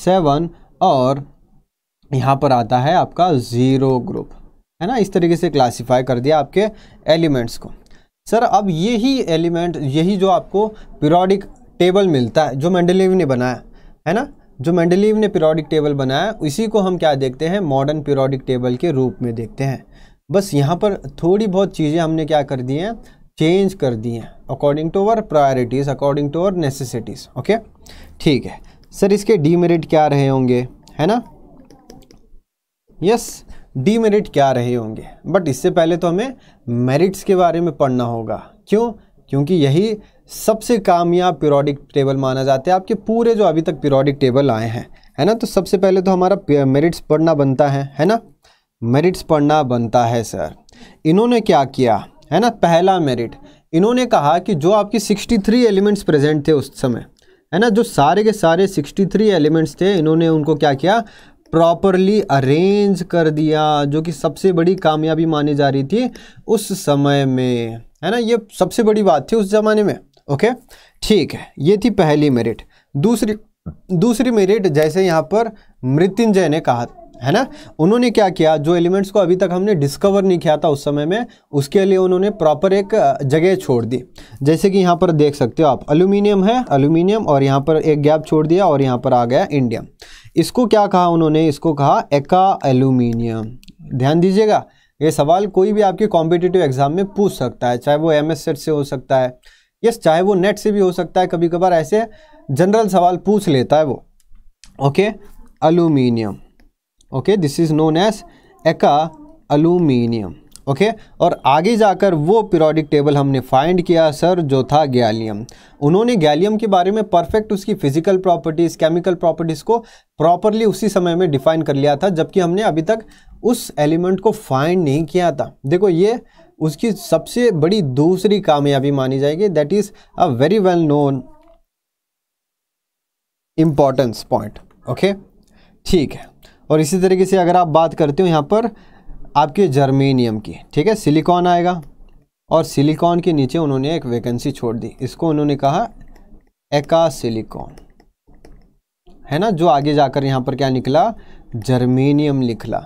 seven और यहाँ पर आता है आपका ज़ीरो ग्रुप है ना इस तरीके से क्लासीफाई कर दिया आपके एलिमेंट्स को सर अब यही एलिमेंट यही जो आपको पीरियडिक टेबल मिलता है जो मैंडलीव ने बनाया है ना जो मैंडलीव ने पीरियडिक टेबल बनाया उसी को हम क्या देखते हैं मॉडर्न पीरियडिक टेबल के रूप में देखते हैं बस यहाँ पर थोड़ी बहुत चीज़ें हमने क्या कर दी हैं चेंज कर दी हैं according to our priorities according to our necessities okay ठीक है सर इसके डीमेरिट क्या रहे होंगे है ना यस डीमेरिट क्या रहे होंगे बट इससे पहले तो हमें मेरिट्स के बारे में पढ़ना होगा क्यों क्योंकि यही सबसे कामयाब पीरियोडिक टेबल माना जाता है आपके पूरे जो अभी तक पीरियोडिक टेबल आए हैं है ना तो सबसे पहले तो हमारा मेरिट्स पढ़ना बनता है है ना मेरिट्स पढ़ना बनता है सर इन्होंने क्या किया है ना पहला मेरिट इन्होंने कहा कि जो आपके 63 एलिमेंट्स प्रेजेंट थे उस समय है ना जो सारे के सारे 63 एलिमेंट्स थे इन्होंने उनको क्या किया प्रॉपरली अरेंज कर दिया जो कि सबसे बड़ी कामयाबी मानी जा रही थी उस समय में है ना ये सबसे बड़ी बात थी उस ज़माने में ओके ठीक है ये थी पहली मेरिट दूसरी दूसरी मेरिट जैसे यहाँ पर मृत्युंजय ने कहा है ना उन्होंने क्या किया जो एलिमेंट्स को अभी तक हमने डिस्कवर नहीं किया था उस समय में उसके लिए उन्होंने प्रॉपर एक जगह छोड़ दी जैसे कि यहाँ पर देख सकते हो आप अल्यूमिनियम है अल्यूमिनियम और यहाँ पर एक गैप छोड़ दिया और यहाँ पर आ गया इंडियम इसको क्या कहा उन्होंने इसको कहा एका एल्यूमिनियम ध्यान दीजिएगा ये सवाल कोई भी आपके कॉम्पिटिटिव एग्जाम में पूछ सकता है चाहे वो एम सेट से हो सकता है यस चाहे वो नेट से भी हो सकता है कभी कभार ऐसे जनरल सवाल पूछ लेता है वो okay aluminium okay this is known as eka aluminium okay और आगे जाकर वो पीरियोडिक टेबल हमने फाइंड किया सर जो था गैलियम उन्होंने गैलियम के बारे में परफेक्ट उसकी फिजिकल प्रॉपर्टीज़ केमिकल प्रॉपर्टीज़ को प्रॉपरली उसी समय में डिफाइन कर लिया था जबकि हमने अभी तक उस एलिमेंट को फाइंड नहीं किया था देखो ये उसकी सबसे बड़ी दूसरी कामयाबी मानी जाएगी that is a very well known importance point okay ठीक है और इसी तरीके से अगर आप बात करते हो यहाँ पर आपके जर्मेनियम की ठीक है सिलिकॉन आएगा और सिलिकॉन के नीचे उन्होंने एक वैकेंसी छोड़ दी इसको उन्होंने कहा एका सिलिकॉन है ना जो आगे जाकर यहाँ पर क्या निकला जर्मेनियम निकला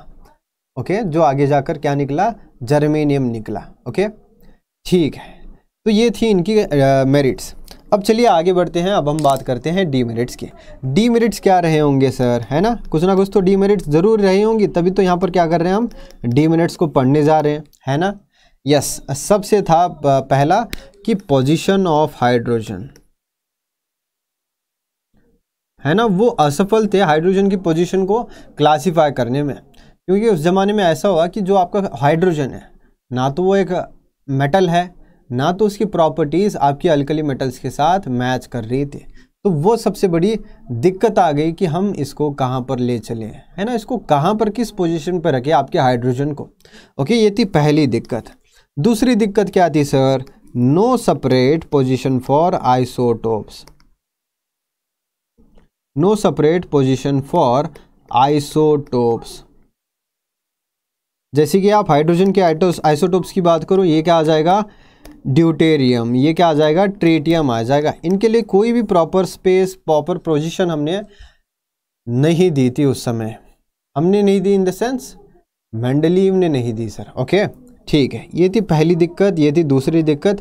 ओके जो आगे जाकर क्या निकला जर्मेनियम निकला ओके ठीक है तो ये थी इनकी मेरिट्स अब चलिए आगे बढ़ते हैं अब हम बात करते हैं डीमेरिट्स की डीमेरिट्स क्या रहे होंगे सर है ना कुछ ना कुछ तो डीमेरिट्स ज़रूर रहे होंगी तभी तो यहाँ पर क्या कर रहे हैं हम डीमेरिट्स को पढ़ने जा रहे हैं है ना यस सबसे था पहला कि पोजीशन ऑफ हाइड्रोजन है ना वो असफल थे हाइड्रोजन की पोजीशन को क्लासीफाई करने में क्योंकि उस ज़माने में ऐसा हुआ कि जो आपका हाइड्रोजन है ना तो वो एक मेटल है ना तो उसकी प्रॉपर्टीज़ आपकी अल्कली मेटल्स के साथ मैच कर रही थी तो वो सबसे बड़ी दिक्कत आ गई कि हम इसको कहाँ पर ले चलें है ना इसको कहाँ पर किस पोजीशन पर रखें आपके हाइड्रोजन को ओके ये थी पहली दिक्कत दूसरी दिक्कत क्या थी sir no separate position for isotopes no separate position for isotopes जैसे कि आप हाइड्रोजन के आइटोस आइसोटोप्स की बात करो ये क्या आ जाएगा ड्यूटेरियम ये क्या आ जाएगा ट्रेटियम आ जाएगा इनके लिए कोई भी प्रॉपर स्पेस प्रॉपर पोजिशन हमने नहीं दी थी उस समय हमने नहीं दी इन द सेंस मैंडलीव ने नहीं दी सर ओके ठीक है ये थी पहली दिक्कत ये थी दूसरी दिक्कत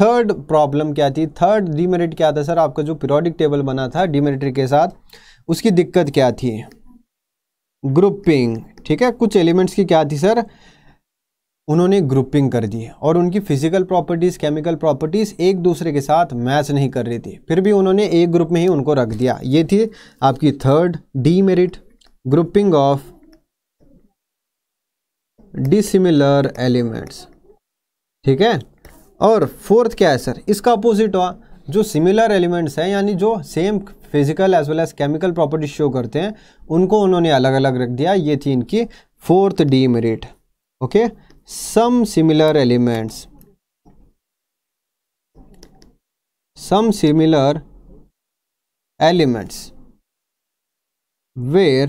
थर्ड प्रॉब्लम क्या थी थर्ड डीमेरिट क्या था सर आपका जो पीरियोडिक टेबल बना था डीमेरिटरी के साथ उसकी दिक्कत क्या थी ग्रुपिंग ठीक है कुछ एलिमेंट्स की क्या थी सर उन्होंने ग्रुपिंग कर दी और उनकी फिजिकल प्रॉपर्टीज़ केमिकल प्रॉपर्टीज़ एक दूसरे के साथ मैच नहीं कर रही थी फिर भी उन्होंने एक ग्रुप में ही उनको रख दिया ये थी आपकी third demerit grouping of dissimilar elements ठीक है और फोर्थ क्या है सर इसका अपोजिट हुआ जो सिमिलर एलिमेंट्स हैं यानी जो same physical as well as chemical properties show करते हैं उनको उन्होंने अलग अलग रख दिया ये थी इनकी fourth demerit okay okay? some similar elements some similar elements were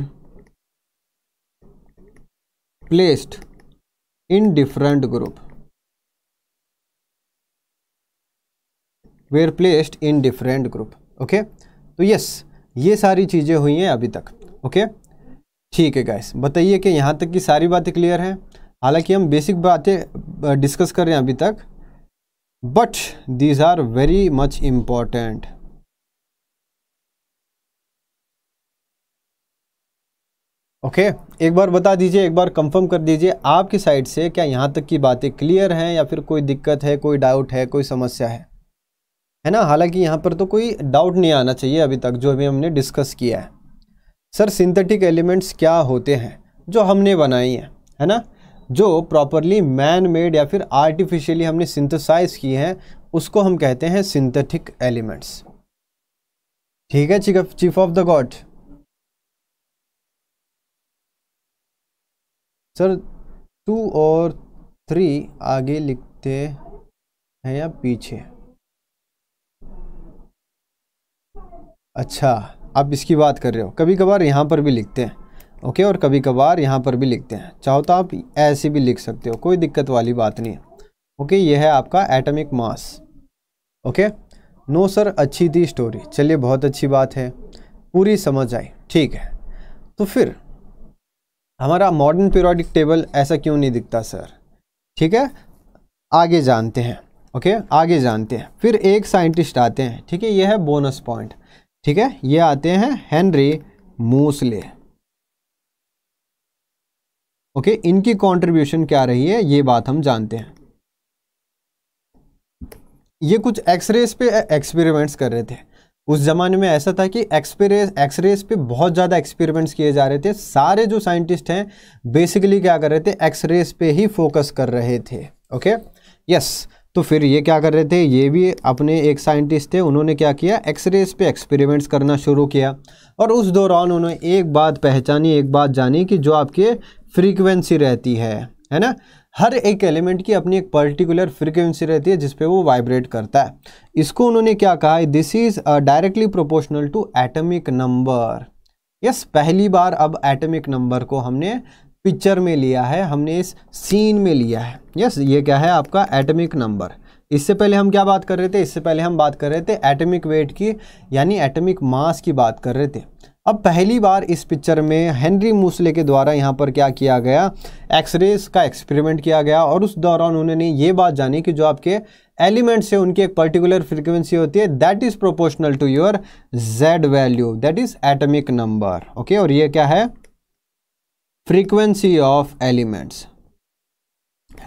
placed in different group were placed in different group okay तो यस ये सारी चीज़ें हुई हैं अभी तक ओके ठीक है गाइस बताइए कि यहाँ तक की सारी बातें क्लियर हैं हालांकि हम बेसिक बातें डिस्कस कर रहे हैं अभी तक but these are very much important okay एक बार बता दीजिए एक बार कंफर्म कर दीजिए आपकी साइड से क्या यहाँ तक की बातें क्लियर हैं या फिर कोई दिक्कत है कोई डाउट है कोई समस्या है है ना हालांकि यहाँ पर तो कोई डाउट नहीं आना चाहिए अभी तक जो अभी हमने डिस्कस किया है सर सिंथेटिक एलिमेंट्स क्या होते हैं जो हमने बनाई हैं है ना जो प्रॉपरली मैन मेड या फिर आर्टिफिशियली हमने सिंथेसाइज की हैं उसको हम कहते हैं सिंथेटिक एलिमेंट्स ठीक है chief of the god sir two और थ्री आगे लिखते हैं या पीछे अच्छा आप इसकी बात कर रहे हो कभी कभार यहाँ पर भी लिखते हैं ओके और कभी कभार यहाँ पर भी लिखते हैं चाहो तो आप ऐसे भी लिख सकते हो कोई दिक्कत वाली बात नहीं है ओके ये है आपका atomic mass okay no sir अच्छी थी स्टोरी चलिए बहुत अच्छी बात है पूरी समझ आई ठीक है तो फिर हमारा मॉडर्न पीरियोडिक टेबल ऐसा क्यों नहीं दिखता सर ठीक है आगे जानते हैं ओके आगे जानते हैं फिर एक साइंटिस्ट आते हैं ठीक है यह है बोनस पॉइंट ठीक है ये आते हैं हेनरी मूसले ओके okay, इनकी कंट्रीब्यूशन क्या रही है ये बात हम जानते हैं ये कुछ एक्सरेस पे एक्सपेरिमेंट्स कर रहे थे उस ज़माने में ऐसा था कि एक्सपेरेज एक्सरेस पे बहुत ज़्यादा एक्सपेरिमेंट्स किए जा रहे थे सारे जो साइंटिस्ट हैं बेसिकली क्या कर रहे थे एक्सरेस पे ही फोकस कर रहे थे ओके okay? यस yes, तो फिर ये क्या कर रहे थे ये भी अपने एक साइंटिस्ट थे उन्होंने क्या किया एक्सरेस पे एक्सपेरिमेंट्स करना शुरू किया और उस दौरान उन्होंने एक बात पहचानी एक बात जानी कि जो आपके फ्रीक्वेंसी रहती है है ना हर एक एलिमेंट की अपनी एक पर्टिकुलर फ्रीक्वेंसी रहती है जिसपे वो वाइब्रेट करता है इसको उन्होंने क्या कहा this is directly proportional to atomic number yes पहली बार अब एटमिक नंबर को हमने पिक्चर में लिया है हमने इस सीन में लिया है यस ये क्या है आपका एटमिक नंबर इससे पहले हम क्या बात कर रहे थे इससे पहले हम बात कर रहे थे एटमिक वेट की यानी एटमिक मास की बात कर रहे थे अब पहली बार इस पिक्चर में हेनरी मूसले के द्वारा यहाँ पर क्या किया गया एक्सरेस का एक्सपेरिमेंट किया गया और उस दौरान उन्होंने ये बात जानी कि जो आपके एलिमेंट्स है उनकी एक पर्टिकुलर फ्रीक्वेंसी होती है that is proportional to your Z value that is atomic number okay और ये क्या है फ्रीक्वेंसी ऑफ एलिमेंट्स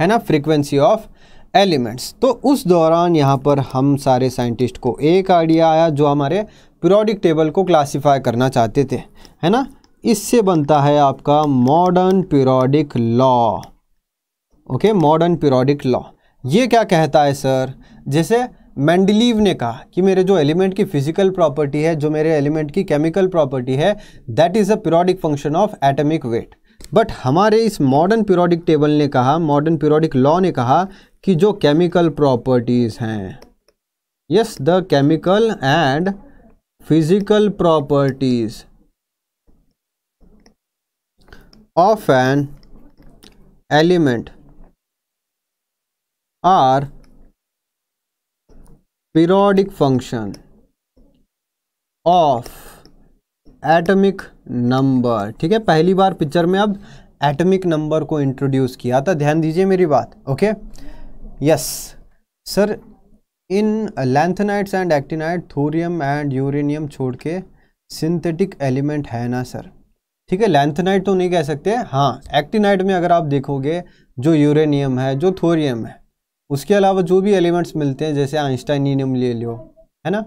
है ना फ्रीक्वेंसी ऑफ एलिमेंट्स तो उस दौरान यहाँ पर हम सारे साइंटिस्ट को एक आइडिया आया जो हमारे पीरियोडिक टेबल को क्लासिफाई करना चाहते थे है ना इससे बनता है आपका modern periodic law okay modern periodic law ये क्या कहता है सर जैसे मैंडलीव ने कहा कि मेरे जो एलिमेंट की फिजिकल प्रॉपर्टी है जो मेरे एलिमेंट की केमिकल प्रॉपर्टी है that is a periodic function of atomic weight but हमारे इस मॉडर्न पीरियोडिक टेबल ने कहा मॉडर्न पीरियोडिक लॉ ने कहा कि जो केमिकल प्रॉपर्टीज़ हैं yes the chemical and physical properties of an element are periodic function of atomic number ठीक है पहली बार पिक्चर में अब एटमिक नंबर को इंट्रोड्यूस किया था ध्यान दीजिए मेरी बात okay yes sir in lanthanides and actinide thorium and uranium छोड़ के सिंथेटिक एलिमेंट है ना सर ठीक है लेंथनाइट तो नहीं कह सकते हाँ एक्टिनाइट में अगर आप देखोगे जो यूरेनियम है जो थोरियम है उसके अलावा जो भी एलिमेंट्स मिलते हैं जैसे आइंस्टाइनियम ले लो है ना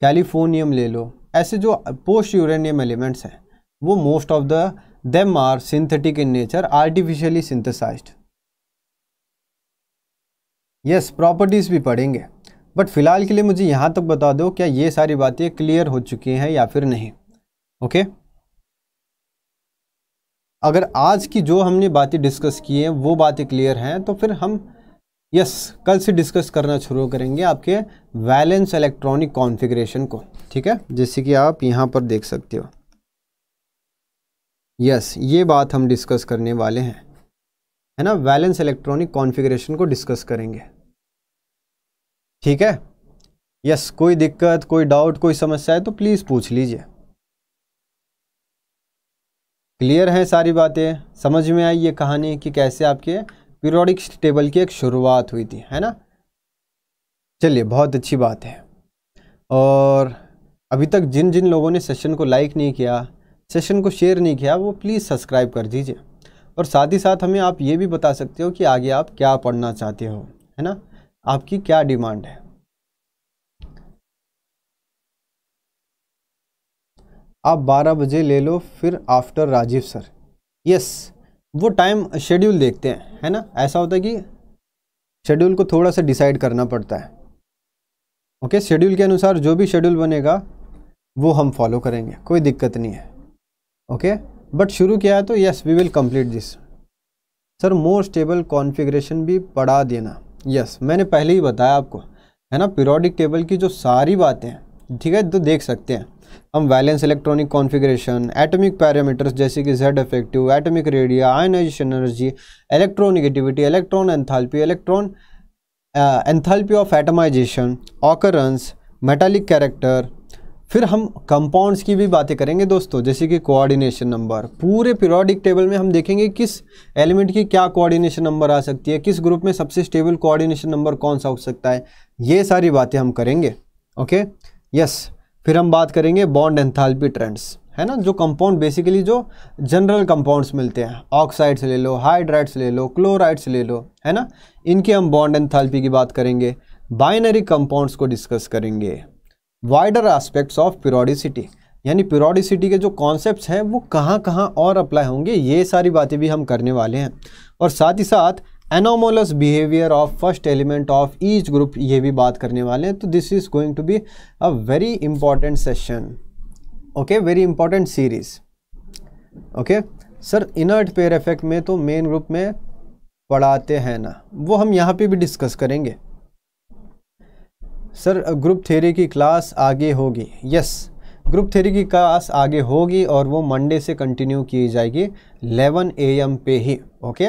कैलिफोर्नियम ले लो ऐसे जो पोस्ट यूरेनियम एलिमेंट्स हैं वो most of the them are synthetic in nature artificially synthesised yes properties भी पढ़ेंगे बट फिलहाल के लिए मुझे यहां तक बता दो क्या ये सारी बातें क्लियर हो चुकी हैं या फिर नहीं ओके okay? अगर आज की जो हमने बातें डिस्कस की हैं वो बातें क्लियर हैं तो फिर हम यस कल से डिस्कस करना शुरू करेंगे आपके वैलेंस इलेक्ट्रॉनिक कॉन्फ़िगरेशन को ठीक है जैसे कि आप यहाँ पर देख सकते हो यस yes, ये बात हम डिस्कस करने वाले हैं है ना वैलेंस इलेक्ट्रॉनिक कॉन्फ़िगरेशन को डिस्कस करेंगे ठीक है यस yes, कोई दिक्कत कोई डाउट कोई समस्या है तो प्लीज़ पूछ लीजिए क्लियर है सारी बातें समझ में आई ये कहानी कि कैसे आपके पीरियोडिक टेबल की एक शुरुआत हुई थी है ना चलिए बहुत अच्छी बात है और अभी तक जिन जिन लोगों ने सेशन को लाइक नहीं किया सेशन को शेयर नहीं किया वो प्लीज़ सब्सक्राइब कर दीजिए और साथ ही साथ हमें आप ये भी बता सकते हो कि आगे आप क्या पढ़ना चाहते हो है ना आपकी क्या डिमांड है आप 12 बजे ले लो फिर आफ्टर राजीव सर यस वो टाइम शेड्यूल देखते हैं है ना ऐसा होता है कि शेड्यूल को थोड़ा सा डिसाइड करना पड़ता है ओके शेड्यूल के अनुसार जो भी शेड्यूल बनेगा वो हम फॉलो करेंगे कोई दिक्कत नहीं है ओके बट शुरू किया है तो yes we will complete this sir more stable configuration भी पढ़ा देना यस मैंने पहले ही बताया आपको है ना पीरियोडिक टेबल की जो सारी बातें हैं ठीक है तो देख सकते हैं हम valence electronic configuration atomic parameters जैसे कि Z effective atomic radii ionisation energy electronegativity electron enthalpy electron enthalpy of atomisation occurrence metallic character फिर हम कंपाउंड्स की भी बातें करेंगे दोस्तों जैसे कि कोऑर्डिनेशन नंबर पूरे पीरियोडिक टेबल में हम देखेंगे किस एलिमेंट की क्या कोऑर्डिनेशन नंबर आ सकती है किस ग्रुप में सबसे स्टेबल कोऑर्डिनेशन नंबर कौन सा हो सकता है ये सारी बातें हम करेंगे ओके यस फिर हम बात करेंगे बॉन्ड एंथाल्पी ट्रेंड्स है ना जो कंपाउंड बेसिकली जो जनरल कंपाउंड्स मिलते हैं ऑक्साइड्स ले लो हाइड्राइड्स ले लो क्लोराइड्स ले लो है ना इनकी हम बॉन्ड एंथाल्पी की बात करेंगे बाइनरी कंपाउंड्स को डिस्कस करेंगे वाइडर एस्पेक्ट्स ऑफ प्योरिसिटी यानी प्योरिसिटी के जो कॉन्सेप्ट्स हैं वो कहाँ कहाँ और अप्लाई होंगे ये सारी बातें भी हम करने वाले हैं और साथ ही साथ anomalous behaviour of first element of each group ये भी बात करने वाले हैं तो this is going to be a very important session okay very important series okay sir inert pair effect में तो मेन ग्रुप में पढ़ाते हैं ना वो हम यहाँ पे भी डिस्कस करेंगे सर ग्रुप थेरी की क्लास आगे होगी यस ग्रुप थेरी की क्लास आगे होगी और वो मंडे से कंटिन्यू की जाएगी 11 एम पे ही ओके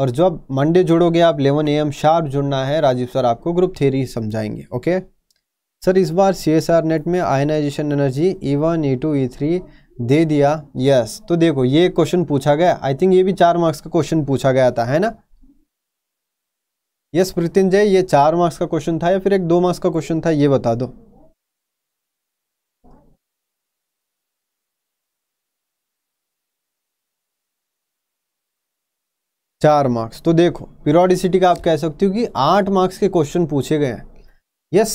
और जब मंडे जुड़ोगे आप 11 एम शार्प जुड़ना है राजीव सर आपको ग्रुप थेरी समझाएंगे ओके सर इस बार सी एस आर नेट में ionisation energy E one E two E three दे दिया यस तो देखो ये क्वेश्चन पूछा गया आई थिंक ये भी चार मार्क्स का क्वेश्चन पूछा गया था है ना यस प्रीतिंजय ये चार मार्क्स का क्वेश्चन था या फिर एक दो मार्क्स का क्वेश्चन था ये बता दो चार मार्क्स तो देखो पीरियोडिसिटी का आप कह सकते हो कि आठ मार्क्स के क्वेश्चन पूछे गए हैं यस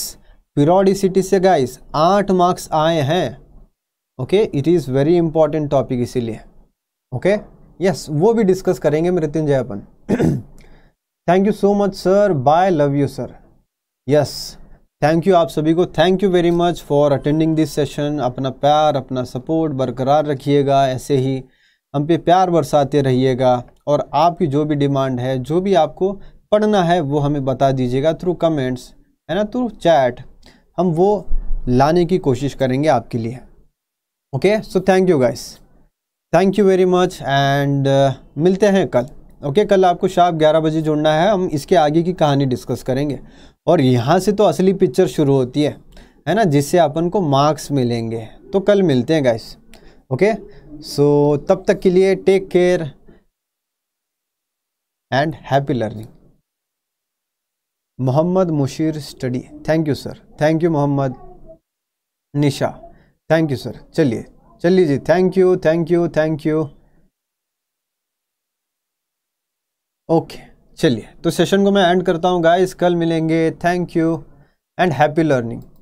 पीरियोडिसिटी से गाइस आठ मार्क्स आए हैं okay it is very important topic इसीलिए ओके यस वो भी डिस्कस करेंगे मृत्युंजय अपन (clears throat) thank you so much sir bye love you sir yes thank you आप सभी को thank you very much for attending this session अपना प्यार अपना सपोर्ट बरकरार रखिएगा ऐसे ही हम पे प्यार बरसाते रहिएगा और आपकी जो भी डिमांड है जो भी आपको पढ़ना है वो हमें बता दीजिएगा थ्रू कमेंट्स है ना थ्रू चैट हम वो लाने की कोशिश करेंगे आपके लिए okay so thank you guys thank you very much and मिलते हैं कल ओके कल आपको शाम ग्यारह बजे जुड़ना है हम इसके आगे की कहानी डिस्कस करेंगे और यहाँ से तो असली पिक्चर शुरू होती है है ना जिससे अपन को मार्क्स मिलेंगे तो कल मिलते हैं गाइस ओके सो तब तक के लिए take care and happy learning Mohammad Mushir study thank you sir thank you Mohammad Nisha thank you sir चलिए चलिए जी thank you thank you thank you okay चलिए तो सेशन को मैं एंड करता हूँ गाइस कल मिलेंगे thank you and happy learning